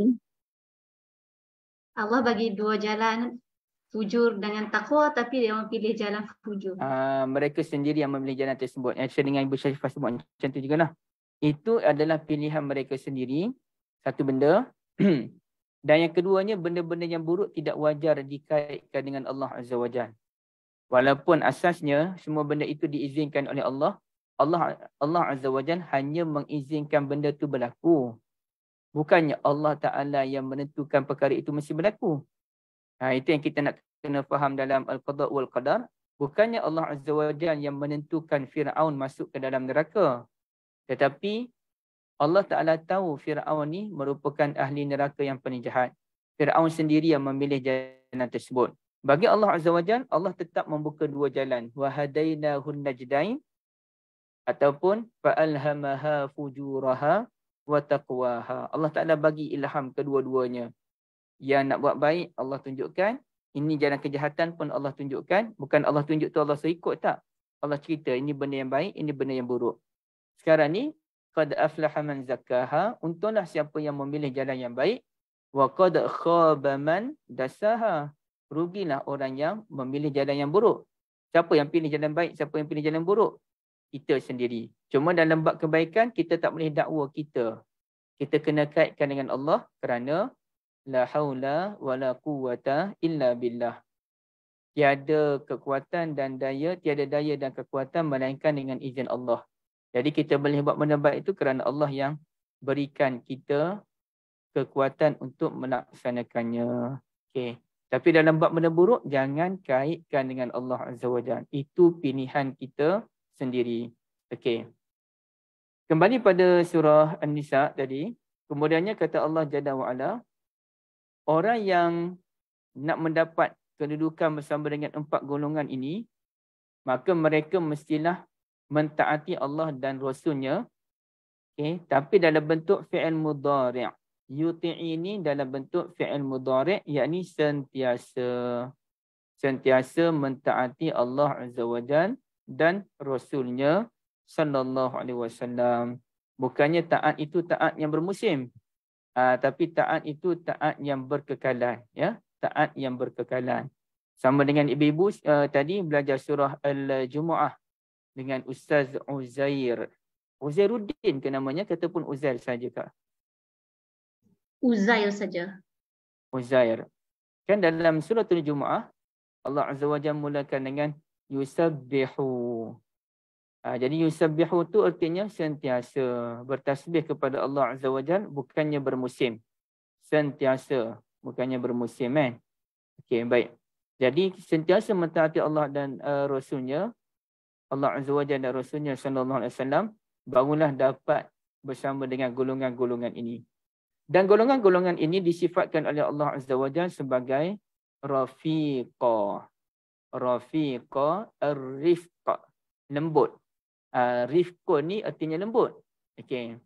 Allah bagi dua jalan fujur dengan takwa tapi dia orang pilih jalan fujur. Uh, mereka sendiri yang memilih jalan tersebut. Yang saya dengan Ibu Syarifah sebut macam tu lah. Itu adalah pilihan mereka sendiri. Satu benda. Dan yang keduanya benda-benda yang buruk tidak wajar dikaitkan dengan Allah Azza wa Jal. Walaupun asasnya semua benda itu diizinkan oleh Allah. Allah Allah Azza wa Jal hanya mengizinkan benda itu berlaku. Bukannya Allah Ta'ala yang menentukan perkara itu mesti berlaku. Ha, itu yang kita nak kena faham dalam Al-Qadha wal-Qadar. Bukannya Allah Azza wa Jal yang menentukan Fir'aun masuk ke dalam neraka. Tetapi Allah Ta'ala tahu Fir'aun ni merupakan ahli neraka yang paling jahat. Fir'aun sendiri yang memilih jalan tersebut. Bagi Allah Azza wa Jal, Allah tetap membuka dua jalan. Wahadayna hun najdain. Ataupun fa'alhamaha fujuraha wa Allah Ta'ala bagi ilham kedua-duanya yang nak buat baik Allah tunjukkan ini jalan kejahatan pun Allah tunjukkan bukan Allah tunjuk tu Allah serikut tak Allah cerita ini benda yang baik ini benda yang buruk sekarang ni qad aflaha man zakkaha untunglah siapa yang memilih jalan yang baik wa qad khaba man dasaha rugilah orang yang memilih jalan yang buruk siapa yang pilih jalan baik siapa yang pilih jalan buruk kita sendiri cuma dalam bab kebaikan kita tak boleh dakwa kita kita kena kaitkan dengan Allah kerana la haula wala quwata illa billah. Tiada kekuatan dan daya, tiada daya dan kekuatan melainkan dengan izin Allah. Jadi kita boleh buat benda baik itu kerana Allah yang berikan kita kekuatan untuk melaksanakannya. Okay. Tapi dalam buat benda buruk, jangan kaitkan dengan Allah Azza wa Jalla. Itu pilihan kita sendiri. Okay. Kembali pada surah An-Nisa tadi. Kemudiannya kata Allah Jalla wa'ala, orang yang nak mendapat kedudukan bersama dengan empat golongan ini, maka mereka mestilah mentaati Allah dan Rasulnya. Okay. Tapi dalam bentuk fi'il mudari' yuti ini dalam bentuk fi'il mudari' yakni sentiasa sentiasa mentaati Allah Azza wa dan Rasulnya sallallahu alaihi wasallam. Bukannya taat itu taat yang bermusim. Ah, tapi taat itu taat yang berkekalan ya taat yang berkekalan sama dengan ibu-ibu uh, tadi belajar surah al-jumuah dengan ustaz Uzair Uzairuddin ke namanya pun Uzair saja kak Uzair saja Uzair kan dalam surah al-jumuah Allah azza wajalla mulakan dengan yusabbihu Ah, jadi yusabbihu tu artinya sentiasa bertasbih kepada Allah Azza wa Jalla bukannya bermusim. Sentiasa bukannya bermusim kan. Eh? Okey baik. Jadi sentiasa mentaati Allah dan uh, rasulnya Allah Azza wa Jalla dan rasulnya sallallahu alaihi wasallam barulah dapat bersama dengan golongan-golongan ini. Dan golongan-golongan ini disifatkan oleh Allah Azza wa Jalla sebagai rafiqah. Rafiqah ar-rifqah. Lembut uh, ah, rifkun ni artinya lembut. Okey.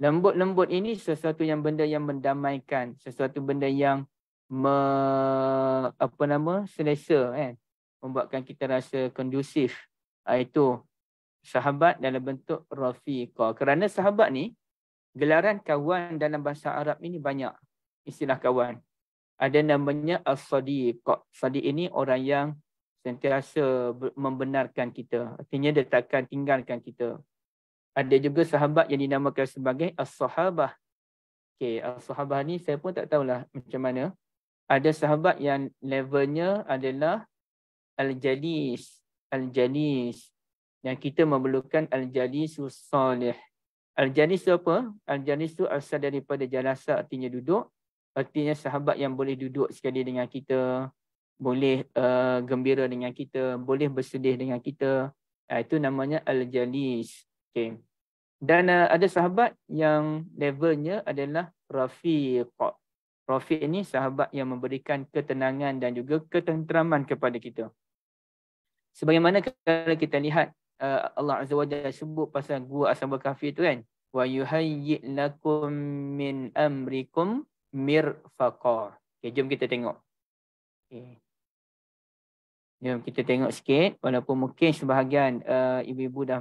Lembut-lembut ini sesuatu yang benda yang mendamaikan, sesuatu benda yang me, apa nama? selesa kan. Membuatkan kita rasa kondusif. Uh, ah, itu sahabat dalam bentuk rafiqah. Kerana sahabat ni gelaran kawan dalam bahasa Arab ini banyak istilah kawan. Ada namanya as-sadiq. Sadiq ini orang yang sentiasa membenarkan kita. Artinya dia takkan tinggalkan kita. Ada juga sahabat yang dinamakan sebagai as-sahabah. Okey, as-sahabah ni saya pun tak tahulah macam mana. Ada sahabat yang levelnya adalah al-jalis, al-jalis. Yang kita memerlukan al-jalis salih. Al-jalis tu apa? Al-jalis tu asal daripada jalasa artinya duduk. Artinya sahabat yang boleh duduk sekali dengan kita boleh uh, gembira dengan kita, boleh bersedih dengan kita. Uh, itu namanya al-jalis. Okay. Dan uh, ada sahabat yang levelnya adalah rafiq. Rafiq ini sahabat yang memberikan ketenangan dan juga ketenteraman kepada kita. Sebagaimana kalau kita lihat uh, Allah Azza wa Jalla sebut pasal gua Ashabul Kahfi itu kan, wa yuhayyit lakum min amrikum mirfaqa. Okay, jom kita tengok. Okay. Jom ya, kita tengok sikit walaupun mungkin sebahagian eh, ibu-ibu uh, dah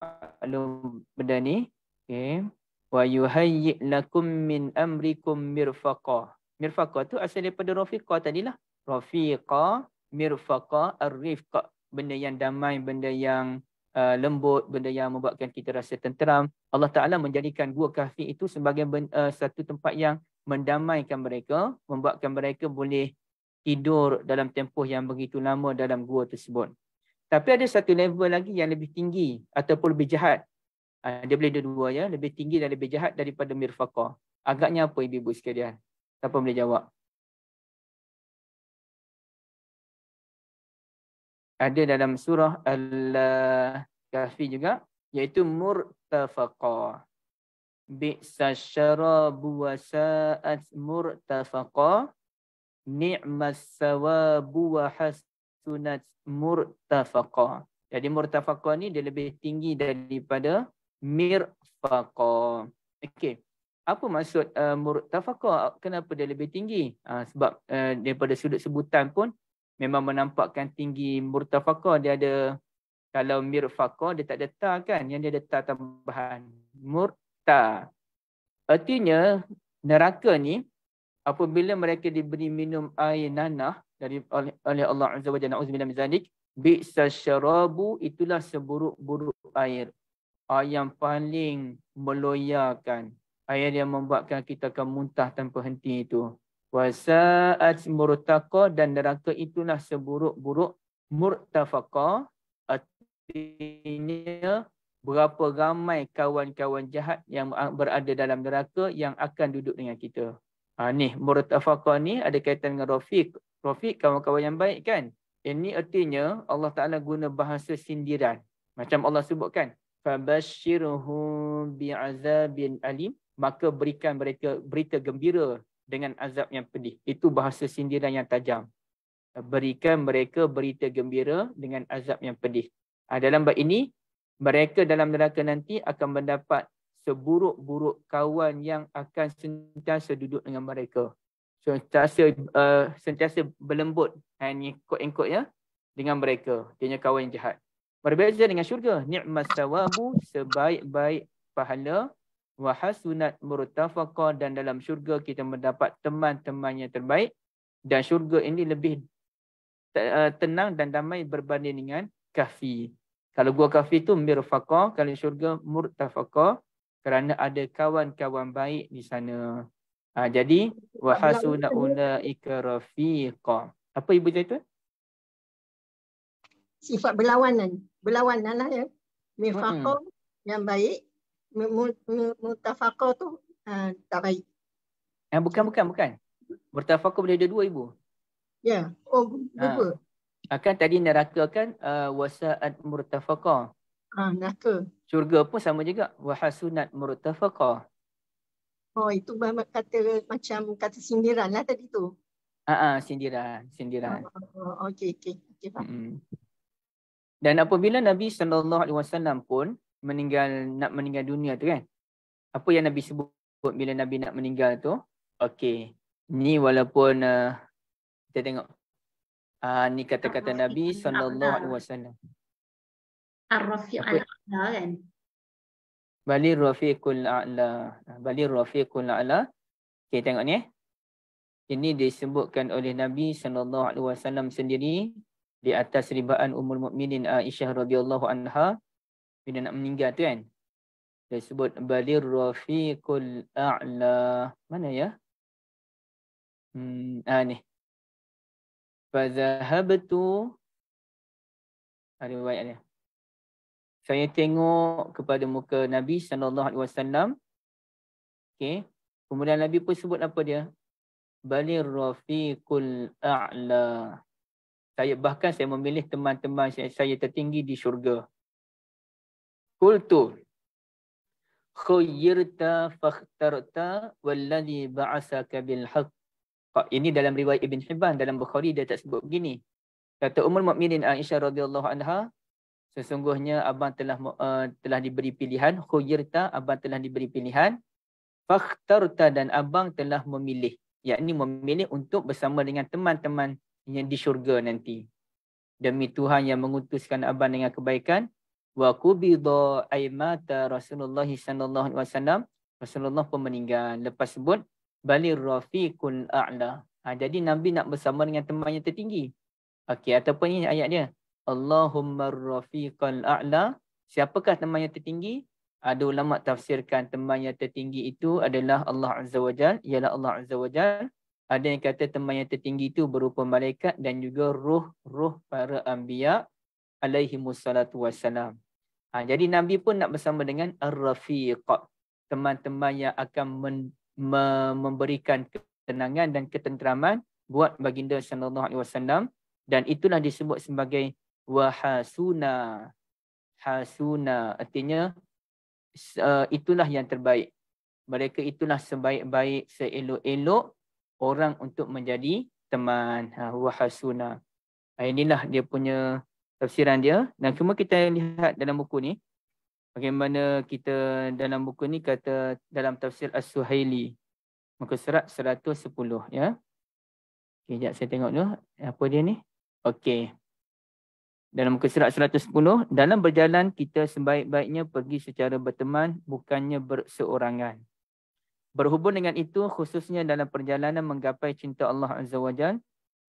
maklum benda ni. Okey. Wa yuhayyi lakum min amrikum mirfaqa. Mirfaqa tu asal daripada rafiqa tadilah. Rafiqa mirfaqa ar Benda yang damai, benda yang uh, lembut, benda yang membuatkan kita rasa tenteram. Allah Taala menjadikan gua kahfi itu sebagai uh, satu tempat yang mendamaikan mereka, membuatkan mereka boleh tidur dalam tempoh yang begitu lama dalam gua tersebut. Tapi ada satu level lagi yang lebih tinggi ataupun lebih jahat. Ah, dia boleh ada dua ya, lebih tinggi dan lebih jahat daripada mirfaqa. Agaknya apa ibu-ibu sekalian? Siapa boleh jawab? Ada dalam surah Al-Kahfi juga iaitu murtafaqa. Bi'sa syarabu wa sa'at ni'mat thawabu wa hasunat murtafaqa. Jadi murtafaqa ni dia lebih tinggi daripada mirfaqa. Okey. Apa maksud uh, murtafaqa? Kenapa dia lebih tinggi? Uh, sebab uh, daripada sudut sebutan pun memang menampakkan tinggi murtafaqa dia ada kalau mirfaqa dia tak ada ta kan yang dia ada ta tambahan murta. Artinya neraka ni apabila mereka diberi minum air nanah dari oleh Allah Azza wa Jalla auzubillahi minzalik bisa syarabu itulah seburuk-buruk air air yang paling meloyakan air yang membuatkan kita akan muntah tanpa henti itu wasa'at murtaqa dan neraka itulah seburuk-buruk murtafaqa artinya berapa ramai kawan-kawan jahat yang berada dalam neraka yang akan duduk dengan kita Ah, ni murtafaqah ni ada kaitan dengan rafiq. Rafiq kawan-kawan yang baik kan? Ini artinya Allah Ta'ala guna bahasa sindiran. Macam Allah sebutkan. Fabashiruhu bi'azabin alim. Maka berikan mereka berita gembira dengan azab yang pedih. Itu bahasa sindiran yang tajam. Berikan mereka berita gembira dengan azab yang pedih. Ah, dalam bab ini, mereka dalam neraka nanti akan mendapat seburuk-buruk kawan yang akan sentiasa duduk dengan mereka. So, sentiasa, uh, sentiasa berlembut and eh, ikut-ikut ya, dengan mereka. Ianya kawan yang jahat. Berbeza dengan syurga. Ni'mas sawabu sebaik-baik pahala wahasunat murtafaqah dan dalam syurga kita mendapat teman temannya terbaik dan syurga ini lebih eh, tenang dan damai berbanding dengan kafi. Kalau gua kafi tu mirfaqah, kalau syurga murtafaqah kerana ada kawan-kawan baik di sana. Ha, jadi wa hasuna ya? ulaika rafiqa. Apa ibu cerita? Sifat berlawanan. lah ya. Mifaqo hmm. yang baik, mutafaqo tu uh, tak baik. Ya, eh, bukan bukan bukan. Mutafaqo boleh ada dua ibu. Ya, oh lupa. Ha. Ah, akan tadi neraka kan uh, wasaat murtafaqah. Ah, kenapa? Syurga pun sama juga. Wahasunat murtafaqa. Oh, itu kata macam kata sindiran lah tadi tu. Ah, ah, sindiran. Sindiran. Oh, oh, oh, okey okay. okay faham. Mm-hmm. Dan apabila Nabi SAW pun meninggal nak meninggal dunia tu kan. Apa yang Nabi sebut bila Nabi nak meninggal tu. Okey. Ni walaupun uh, kita tengok. Uh, ni kata-kata Nabi SAW. Ar-Rafiq ala kan? Balir Rafiqul A'la. Balir Rafiqul A'la. Okey tengok ni eh. Ini disebutkan oleh Nabi saw sendiri di atas ribaan umur Mukminin Aisyah radhiyallahu anha bila nak meninggal tu kan. Dia sebut Balir Rafiqul A'la. Mana ya? Hmm, ah ni. Fa zahabtu Ada ayat ni saya tengok kepada muka Nabi sallallahu alaihi wasallam. Okey. Kemudian Nabi pun sebut apa dia? Balir rafiqul a'la. Saya bahkan saya memilih teman-teman saya, saya tertinggi di syurga. Kultu khayyirta fakhtarta wallazi ba'asaka bil haqq. Ini dalam riwayat Ibn Hibban dalam Bukhari dia tak sebut begini. Kata Ummul Mukminin Aisyah radhiyallahu anha, sesungguhnya abang telah uh, telah diberi pilihan khuyirta abang telah diberi pilihan fakhtarta dan abang telah memilih yakni memilih untuk bersama dengan teman-teman yang di syurga nanti demi Tuhan yang mengutuskan abang dengan kebaikan wa qubida aymata Rasulullah sallallahu alaihi wasallam Rasulullah pun meninggal lepas sebut balir rafiqul a'la ha, jadi nabi nak bersama dengan temannya tertinggi okey ataupun ini ayat dia Allahumma rafiqal a'la. Siapakah teman yang tertinggi? Ada ulama tafsirkan teman yang tertinggi itu adalah Allah Azza wa Jal. Ialah Allah Azza wa Jal. Ada yang kata teman yang tertinggi itu berupa malaikat dan juga ruh-ruh para anbiya alaihi musallatu wassalam. Ha, jadi Nabi pun nak bersama dengan ar-rafiq. Teman-teman yang akan me, memberikan ketenangan dan ketenteraman buat baginda sallallahu alaihi wasallam dan itulah disebut sebagai wahasuna hasuna artinya eh, itulah yang terbaik mereka itulah sebaik-baik seelok-elok orang untuk menjadi teman ha, wahasuna ha, inilah dia punya tafsiran dia dan cuma kita lihat dalam buku ni bagaimana kita dalam buku ni kata dalam tafsir as-suhaili muka surat 110 ya Okay, sekejap saya tengok dulu. Apa dia ni? Okay dalam muka surat 110 dalam berjalan kita sebaik-baiknya pergi secara berteman bukannya berseorangan berhubung dengan itu khususnya dalam perjalanan menggapai cinta Allah azza wajal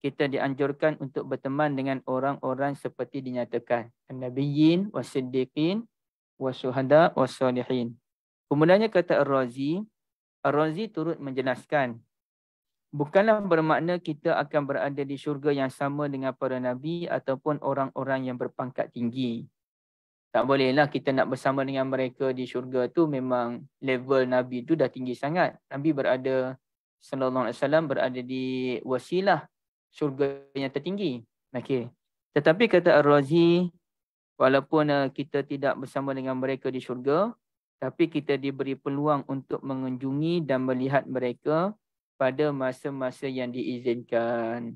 kita dianjurkan untuk berteman dengan orang-orang seperti dinyatakan nabiyyin wasiddiqin wasyuhada wasalihin kemudiannya kata ar-razi ar-razi turut menjelaskan bukanlah bermakna kita akan berada di syurga yang sama dengan para nabi ataupun orang-orang yang berpangkat tinggi. Tak bolehlah kita nak bersama dengan mereka di syurga tu memang level nabi tu dah tinggi sangat. Nabi berada sallallahu alaihi wasallam berada di wasilah syurga yang tertinggi. Okey. Tetapi kata Ar-Razi walaupun eh, kita tidak bersama dengan mereka di syurga tapi kita diberi peluang untuk mengunjungi dan melihat mereka pada masa-masa yang diizinkan.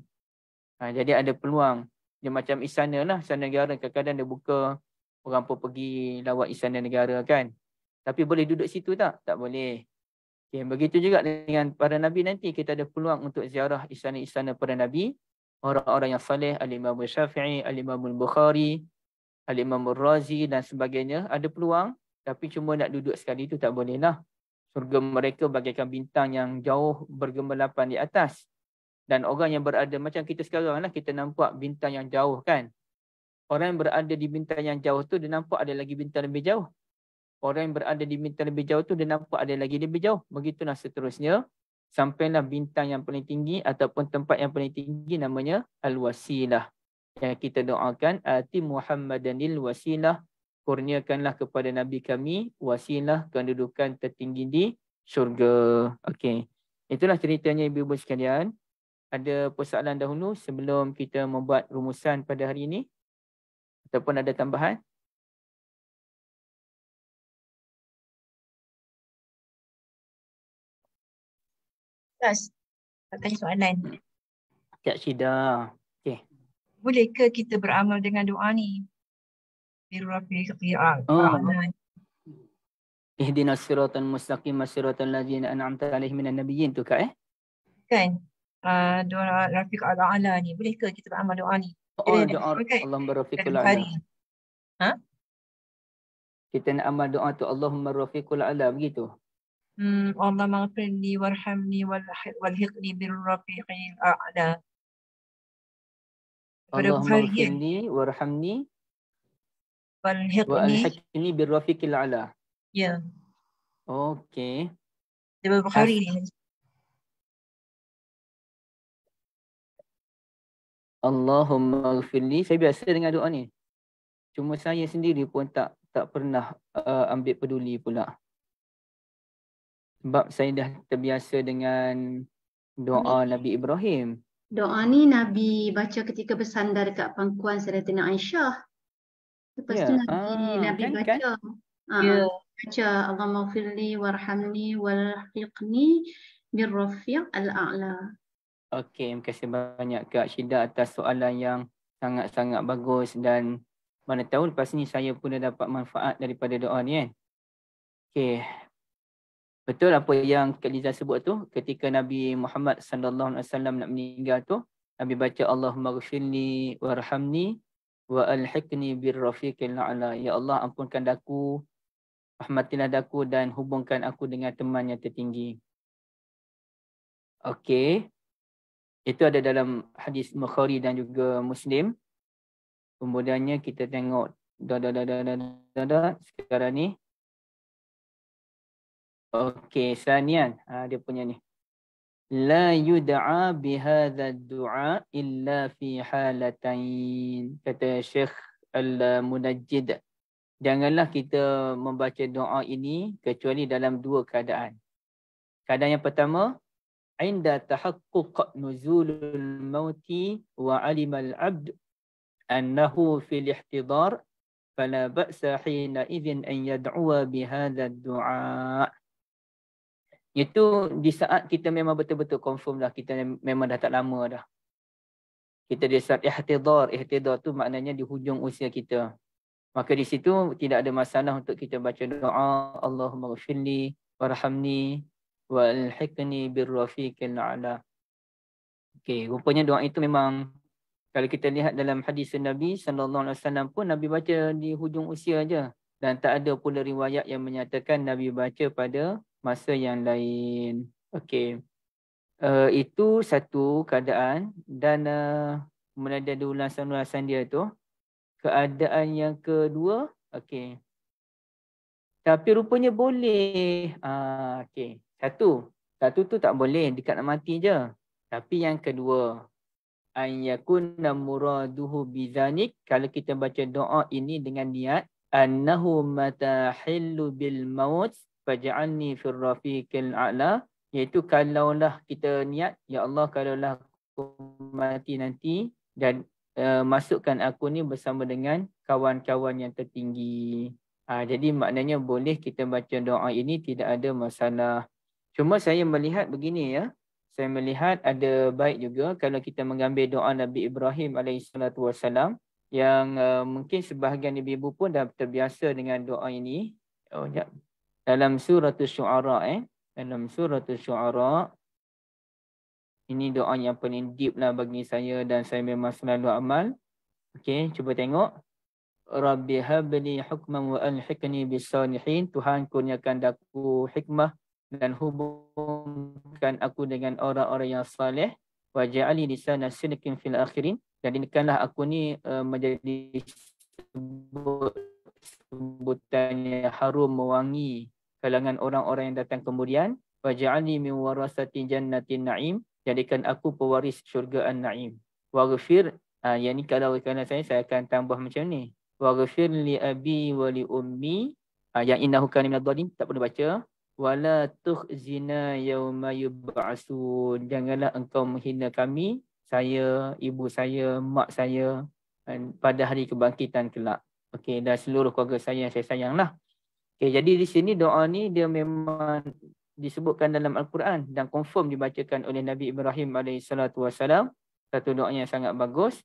Ha, jadi ada peluang. Dia macam istana lah, istana negara. Kadang-kadang dia buka, orang pun pergi lawat istana negara kan. Tapi boleh duduk situ tak? Tak boleh. Okay, begitu juga dengan para Nabi nanti. Kita ada peluang untuk ziarah istana-istana para Nabi. Orang-orang yang salih, Al-Imam Syafi'i, Al-Imam Bukhari, Al-Imam Razi dan sebagainya. Ada peluang. Tapi cuma nak duduk sekali itu tak boleh lah surga mereka bagaikan bintang yang jauh bergemerlapan di atas. Dan orang yang berada macam kita sekarang lah, kita nampak bintang yang jauh kan. Orang yang berada di bintang yang jauh tu, dia nampak ada lagi bintang lebih jauh. Orang yang berada di bintang lebih jauh tu, dia nampak ada lagi lebih jauh. Begitulah seterusnya, sampailah bintang yang paling tinggi ataupun tempat yang paling tinggi namanya Al-Wasilah. Yang kita doakan, Atim Muhammadanil Wasilah kurniakanlah kepada Nabi kami wasilah kedudukan tertinggi di syurga. Okey. Itulah ceritanya ibu-ibu sekalian. Ada persoalan dahulu sebelum kita membuat rumusan pada hari ini? Ataupun ada tambahan? Tas, nak tanya soalan. Tak sida. Okey. Bolehkah kita beramal dengan doa ni? Bismillahirrahmanirrahim. Oh. Ihdinas siratal mustaqim siratal ladzina an'amta alaihim minan nabiyyin tu kan eh? Kan. Uh, doa Rafiq al-A'la ni. Boleh ke kita beramal doa ni? Oh, eh, doa okay. Allah berafiqul al-A'la. Ha? Kita nak amal doa tu Allahumma rafiqul a'la begitu. Hmm, Allah maghfirli warhamni walhiqni birrafiqil a'la. Allah maghfirli warhamni wal hiqni wal hiqni bir ya okey sebab bukhari ni Allahumma gfirli saya biasa dengan doa ni cuma saya sendiri pun tak tak pernah uh, ambil peduli pula sebab saya dah terbiasa dengan doa Nabi Ibrahim. Doa ni Nabi baca ketika bersandar dekat pangkuan Saidatina Aisyah. Lepas yeah. tu Nabi, ah, Nabi kan, baca. Kan? Uh, ah, yeah. Baca Allah mafirli warhamni walhiqni birrafiq al-a'la. Okay, terima kasih banyak Kak Syida atas soalan yang sangat-sangat bagus dan mana tahu lepas ni saya pun dah dapat manfaat daripada doa ni kan. Okey. Betul apa yang Kak Liza sebut tu ketika Nabi Muhammad sallallahu alaihi wasallam nak meninggal tu Nabi baca Allahumma ghfirli warhamni wa alhiqni bir rafiqil a'la ya Allah ampunkan daku rahmatilah daku dan hubungkan aku dengan teman yang tertinggi okey itu ada dalam hadis Bukhari dan juga Muslim kemudiannya kita tengok da da da da da, da, da sekarang ni okey sanian ha, dia punya ni لا يدعى بهذا الدعاء إلا في حالتين kata Syekh Al-Munajjid janganlah kita membaca doa ini kecuali dalam dua keadaan keadaan yang pertama عند تحقق نزول الموت وعلم العبد أنه في الاحتضار فلا بأس حينئذ أن يدعو بهذا الدعاء itu di saat kita memang betul-betul confirm dah kita memang dah tak lama dah. Kita di saat ihtidar, ihtidar tu maknanya di hujung usia kita. Maka di situ tidak ada masalah untuk kita baca doa Allahumma ghfirli warhamni walhiqni birrafiqil a'la. Okey, rupanya doa itu memang kalau kita lihat dalam hadis Nabi sallallahu alaihi wasallam pun Nabi baca di hujung usia aja dan tak ada pula riwayat yang menyatakan Nabi baca pada masa yang lain. Okey. Uh, itu satu keadaan dan uh, eh, melada ada ulasan-ulasan dia tu. Keadaan yang kedua, okey. Tapi rupanya boleh. Ah uh, okey. Satu, satu tu tak boleh dekat nak mati je. Tapi yang kedua, an yakunna muraduhu kalau kita baca doa ini dengan niat annahu matahillu bil maut faj'alni fir rafiqil a'la iaitu kalaulah kita niat ya Allah kalaulah aku mati nanti dan uh, masukkan aku ni bersama dengan kawan-kawan yang tertinggi. Ha, jadi maknanya boleh kita baca doa ini tidak ada masalah. Cuma saya melihat begini ya. Saya melihat ada baik juga kalau kita mengambil doa Nabi Ibrahim alaihissalatu wassalam yang uh, mungkin sebahagian ibu-ibu pun dah terbiasa dengan doa ini. Oh, jap dalam surah syuara eh dalam surah syuara ini doa yang paling deep lah bagi saya dan saya memang selalu amal okey cuba tengok rabbi habli hukman wa alhiqni bis salihin tuhan kurniakan aku hikmah dan hubungkan aku dengan orang-orang yang saleh wa ja'alni lisana sidqin fil akhirin jadikanlah aku ni uh, menjadi sebut sebutan yang harum mewangi kalangan orang-orang yang datang kemudian waj'alni min warasati jannatin na'im jadikan aku pewaris syurga an-na'im waghfir ha, yang ni kalau kena saya saya akan tambah macam ni waghfir li abi wa li ummi ha, yang innahu kana min ad-dallin tak perlu baca wala tukhzina yawma yub'asun janganlah engkau menghina kami saya ibu saya mak saya pada hari kebangkitan kelak okey dan seluruh keluarga saya yang saya sayanglah Okay, jadi di sini doa ni dia memang disebutkan dalam Al-Quran dan confirm dibacakan oleh Nabi Ibrahim alaihissalatu Satu doa yang sangat bagus.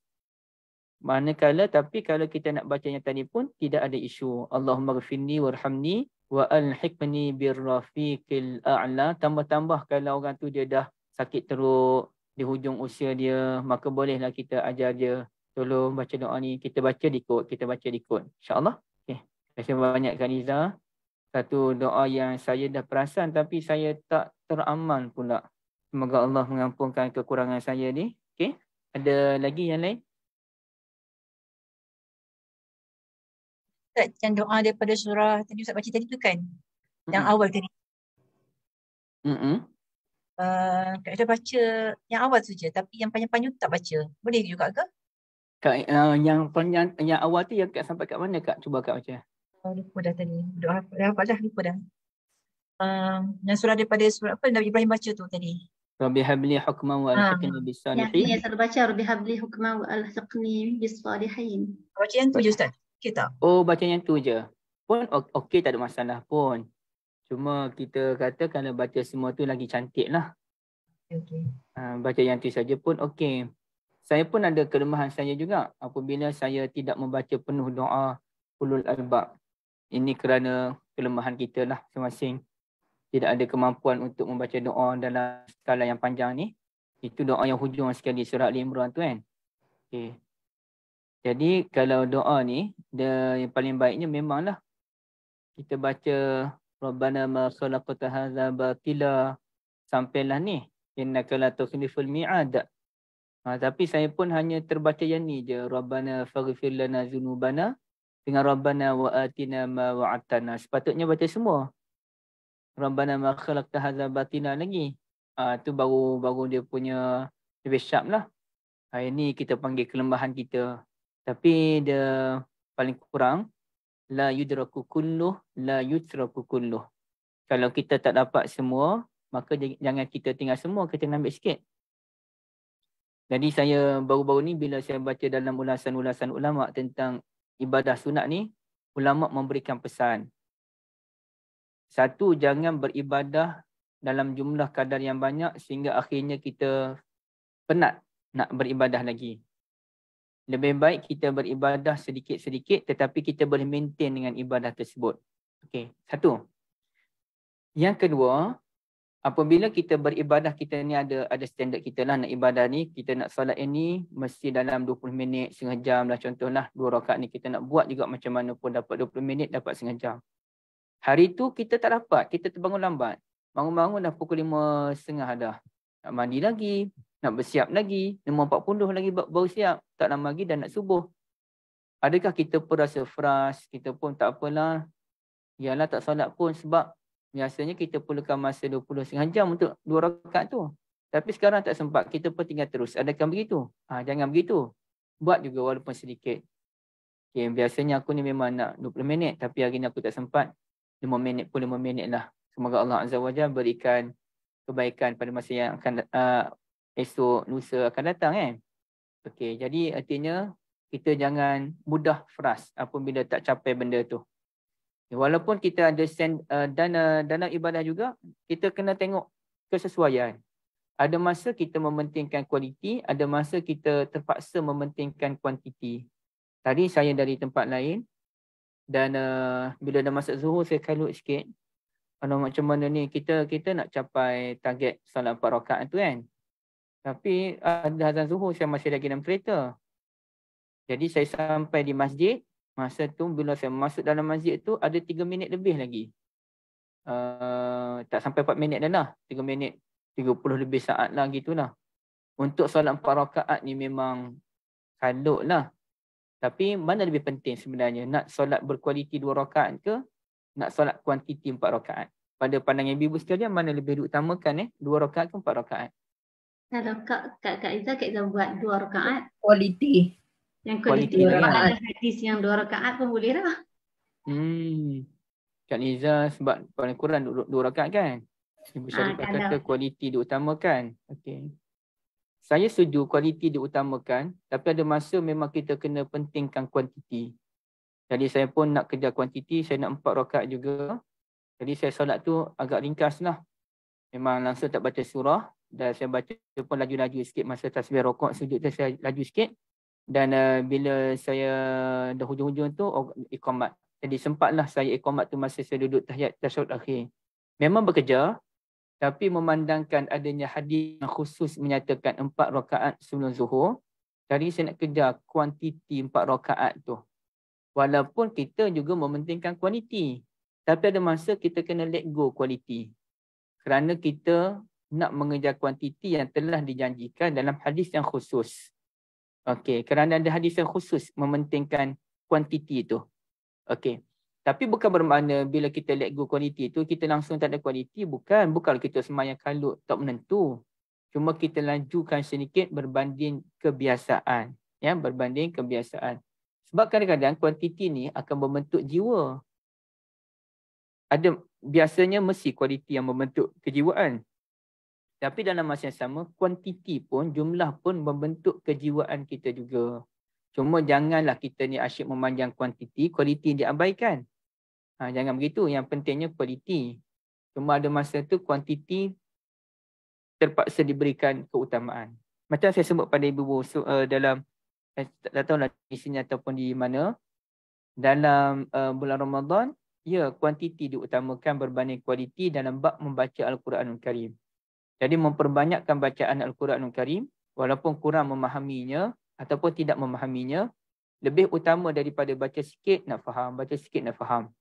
Manakala tapi kalau kita nak baca yang tadi pun tidak ada isu. Allahumma ghafirni warhamni wa al alhiqni birrafiqil a'la. Tambah-tambah kalau orang tu dia dah sakit teruk di hujung usia dia, maka bolehlah kita ajar dia tolong baca doa ni. Kita baca dikut, kita baca dikut. InsyaAllah. Okay. Terima kasih banyak Kak Nizam satu doa yang saya dah perasan tapi saya tak teramal pula. Semoga Allah mengampunkan kekurangan saya ni. Okay? Ada lagi yang lain? Ustaz, yang doa daripada surah tadi Ustaz baca tadi tu kan? Mm-hmm. Yang awal tadi. Mm-hmm. Uh, Kak Ida baca yang awal tu je tapi yang panjang-panjang tak baca. Boleh juga ke? Kak, uh, yang panjang yang awal tu yang kat sampai kat mana Kak? Cuba Kak baca. Uh, uh, lupa dah tadi. Doa dah dapat dah lupa dah. Um, yang surah daripada surah apa Nabi Ibrahim baca tu tadi. Rabbi habli hukma wa ah. alhaqni bis salihin. Ya, saya selalu baca Rabbi habli hukma wa alhaqni bis salihin. Oh, baca yang tu je ustaz. Kita. Oh, baca yang tu je. Pun okey tak ada masalah pun. Cuma kita kata kalau baca semua tu lagi cantik lah. Okay. Ha, baca yang tu saja pun okey. Saya pun ada kelemahan saya juga apabila saya tidak membaca penuh doa ulul albab. Ini kerana kelemahan kita lah masing-masing. Tidak ada kemampuan untuk membaca doa dalam skala yang panjang ni. Itu doa yang hujung sekali surat Al-Imran tu kan. Okay. Jadi kalau doa ni, dia, yang paling baiknya memanglah kita baca Rabbana ma khalaqta hadha batila sampailah ni innaka la tukhliful mi'ad. Ha, tapi saya pun hanya terbaca yang ni je Rabbana faghfir lana dengan rabbana wa atina ma wa'atana sepatutnya baca semua rabbana ma khalaqta hadza batina lagi ah tu baru baru dia punya lebih sharp lah hari ni kita panggil kelemahan kita tapi dia paling kurang la yudraku kullu la yutraku kullu kalau kita tak dapat semua maka jangan kita tinggal semua kita nak ambil sikit jadi saya baru-baru ni bila saya baca dalam ulasan-ulasan ulama tentang ibadah sunat ni ulama memberikan pesan satu jangan beribadah dalam jumlah kadar yang banyak sehingga akhirnya kita penat nak beribadah lagi lebih baik kita beribadah sedikit-sedikit tetapi kita boleh maintain dengan ibadah tersebut okey satu yang kedua apabila kita beribadah kita ni ada ada standard kita lah nak ibadah ni kita nak solat ini mesti dalam 20 minit setengah jam lah contohlah dua rakaat ni kita nak buat juga macam mana pun dapat 20 minit dapat setengah jam hari tu kita tak dapat kita terbangun lambat bangun-bangun dah pukul 5 setengah dah nak mandi lagi nak bersiap lagi 5.40 lagi baru siap tak lama lagi dan nak subuh adakah kita pun rasa frust kita pun tak apalah Yalah tak solat pun sebab biasanya kita perlukan masa 20 setengah jam untuk dua rakaat tu. Tapi sekarang tak sempat, kita pun tinggal terus. Adakah begitu? Ha, jangan begitu. Buat juga walaupun sedikit. Okay, biasanya aku ni memang nak 20 minit tapi hari ni aku tak sempat. 5 minit pun 5 minit lah. Semoga Allah Azza wa Jal berikan kebaikan pada masa yang akan uh, esok nusa akan datang kan. Okay, jadi artinya kita jangan mudah frust apabila tak capai benda tu. Uh, Walaupun kita ada send uh, dana dana ibadah juga, kita kena tengok kesesuaian. Ada masa kita mementingkan kualiti, ada masa kita terpaksa mementingkan kuantiti. Tadi saya dari tempat lain dan uh, bila dah masuk zuhur saya kalut sikit. Kalau macam mana ni kita kita nak capai target solat empat rakaat tu kan. Tapi ada uh, azan zuhur saya masih lagi dalam kereta. Jadi saya sampai di masjid, Masa tu bila saya masuk dalam masjid tu ada 3 minit lebih lagi. Uh, tak sampai 4 minit dah lah. 3 minit 30 lebih saat lah gitu lah. Untuk solat 4 rakaat ni memang kalut lah. Tapi mana lebih penting sebenarnya? Nak solat berkualiti 2 rakaat ke? Nak solat kuantiti 4 rakaat? Pada pandangan ibu sekalian mana lebih diutamakan eh? 2 rakaat ke 4 rakaat? Kalau Kak, Kak, Kak Izzah, Kak Izzah buat 2 rakaat. Kualiti. Yang kualiti lah. dua rakaat hadis yang dua rakaat pun boleh lah. Hmm. Kak Niza sebab paling kurang dua, dua rakaat kan? Ibu ah, Syarifah ha, kata kualiti diutamakan. Okay. Saya setuju kualiti diutamakan tapi ada masa memang kita kena pentingkan kuantiti. Jadi saya pun nak kerja kuantiti, saya nak empat rakaat juga. Jadi saya solat tu agak ringkas lah. Memang langsung tak baca surah dan saya baca pun laju-laju sikit masa tasbih rokok sujud tu saya laju sikit dan uh, bila saya dah hujung-hujung tu oh, ikhomat eh, jadi sempatlah saya ikhomat eh, tu masa saya duduk tahiyat tasawuf akhir memang bekerja tapi memandangkan adanya hadis yang khusus menyatakan empat rakaat sebelum zuhur jadi saya nak kejar kuantiti empat rakaat tu walaupun kita juga mementingkan kuantiti tapi ada masa kita kena let go kualiti kerana kita nak mengejar kuantiti yang telah dijanjikan dalam hadis yang khusus. Okey, kerana ada hadis yang khusus mementingkan kuantiti itu. Okey. Tapi bukan bermakna bila kita let go kuantiti itu kita langsung tak ada kuantiti, bukan. Bukan kita sembahyang kalut tak menentu. Cuma kita lanjutkan sedikit berbanding kebiasaan, ya, berbanding kebiasaan. Sebab kadang-kadang kuantiti ni akan membentuk jiwa. Ada biasanya mesti kualiti yang membentuk kejiwaan. Tapi dalam masa yang sama, kuantiti pun, jumlah pun membentuk kejiwaan kita juga. Cuma janganlah kita ni asyik memanjang kuantiti, kualiti diabaikan. Ha, jangan begitu, yang pentingnya kualiti. Cuma ada masa tu kuantiti terpaksa diberikan keutamaan. Macam saya sebut pada Ibu so, uh, dalam, eh, tak tahulah di sini ataupun di mana, dalam uh, bulan Ramadan, ya, kuantiti diutamakan berbanding kualiti dalam bab membaca Al-Quranul Karim. Jadi memperbanyakkan bacaan Al-Quranul Karim walaupun kurang memahaminya ataupun tidak memahaminya lebih utama daripada baca sikit nak faham, baca sikit nak faham.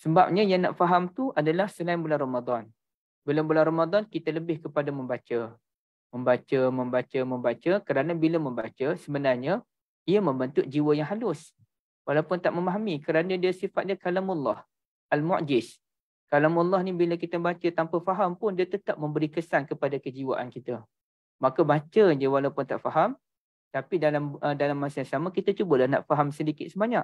Sebabnya yang nak faham tu adalah selain bulan Ramadan. Bila bulan Ramadan kita lebih kepada membaca. Membaca, membaca, membaca kerana bila membaca sebenarnya ia membentuk jiwa yang halus. Walaupun tak memahami kerana dia sifatnya kalamullah. Al-Mu'jiz. Kalam Allah ni bila kita baca tanpa faham pun dia tetap memberi kesan kepada kejiwaan kita. Maka baca je walaupun tak faham. Tapi dalam uh, dalam masa yang sama kita cubalah nak faham sedikit sebanyak.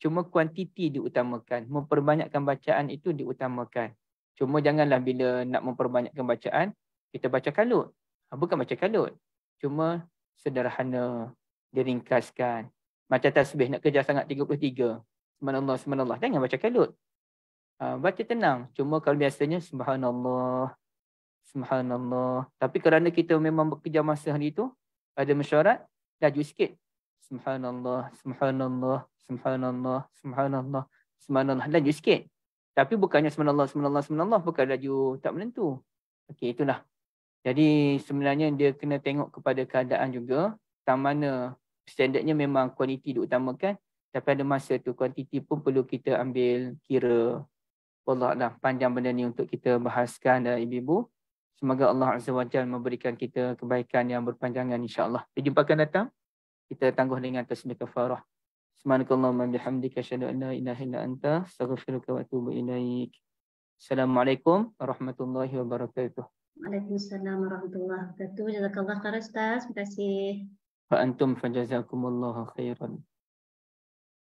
Cuma kuantiti diutamakan. Memperbanyakkan bacaan itu diutamakan. Cuma janganlah bila nak memperbanyakkan bacaan, kita baca kalut. Ah, bukan baca kalut. Cuma sederhana, diringkaskan. Macam tasbih nak kerja sangat 33. Semana Allah, semana Allah. Jangan baca kalut. Ah, baca tenang. Cuma kalau biasanya subhanallah, subhanallah. Tapi kerana kita memang bekerja masa hari itu, ada mesyuarat, laju sikit. Subhanallah, subhanallah, subhanallah, subhanallah, subhanallah. Laju sikit. Tapi bukannya subhanallah, subhanallah, subhanallah. Bukan laju tak menentu. Okey, itulah. Jadi sebenarnya dia kena tengok kepada keadaan juga. Tak mana standardnya memang kuantiti diutamakan. Tapi ada masa tu kuantiti pun perlu kita ambil kira Allah dah panjang benda ni untuk kita bahaskan dan eh, ibu-ibu. Semoga Allah Azza wa Jal memberikan kita kebaikan yang berpanjangan insyaAllah. Kita jumpa akan datang. Kita tangguh dengan tasbih kafarah. Subhanakallahumma bihamdika asyhadu an la ilaha illa anta astaghfiruka wa atubu ilaik. Assalamualaikum warahmatullahi wabarakatuh. Waalaikumsalam warahmatullahi wabarakatuh. Jazakallah khair ustaz. Terima kasih. Wa antum fajazakumullahu khairan.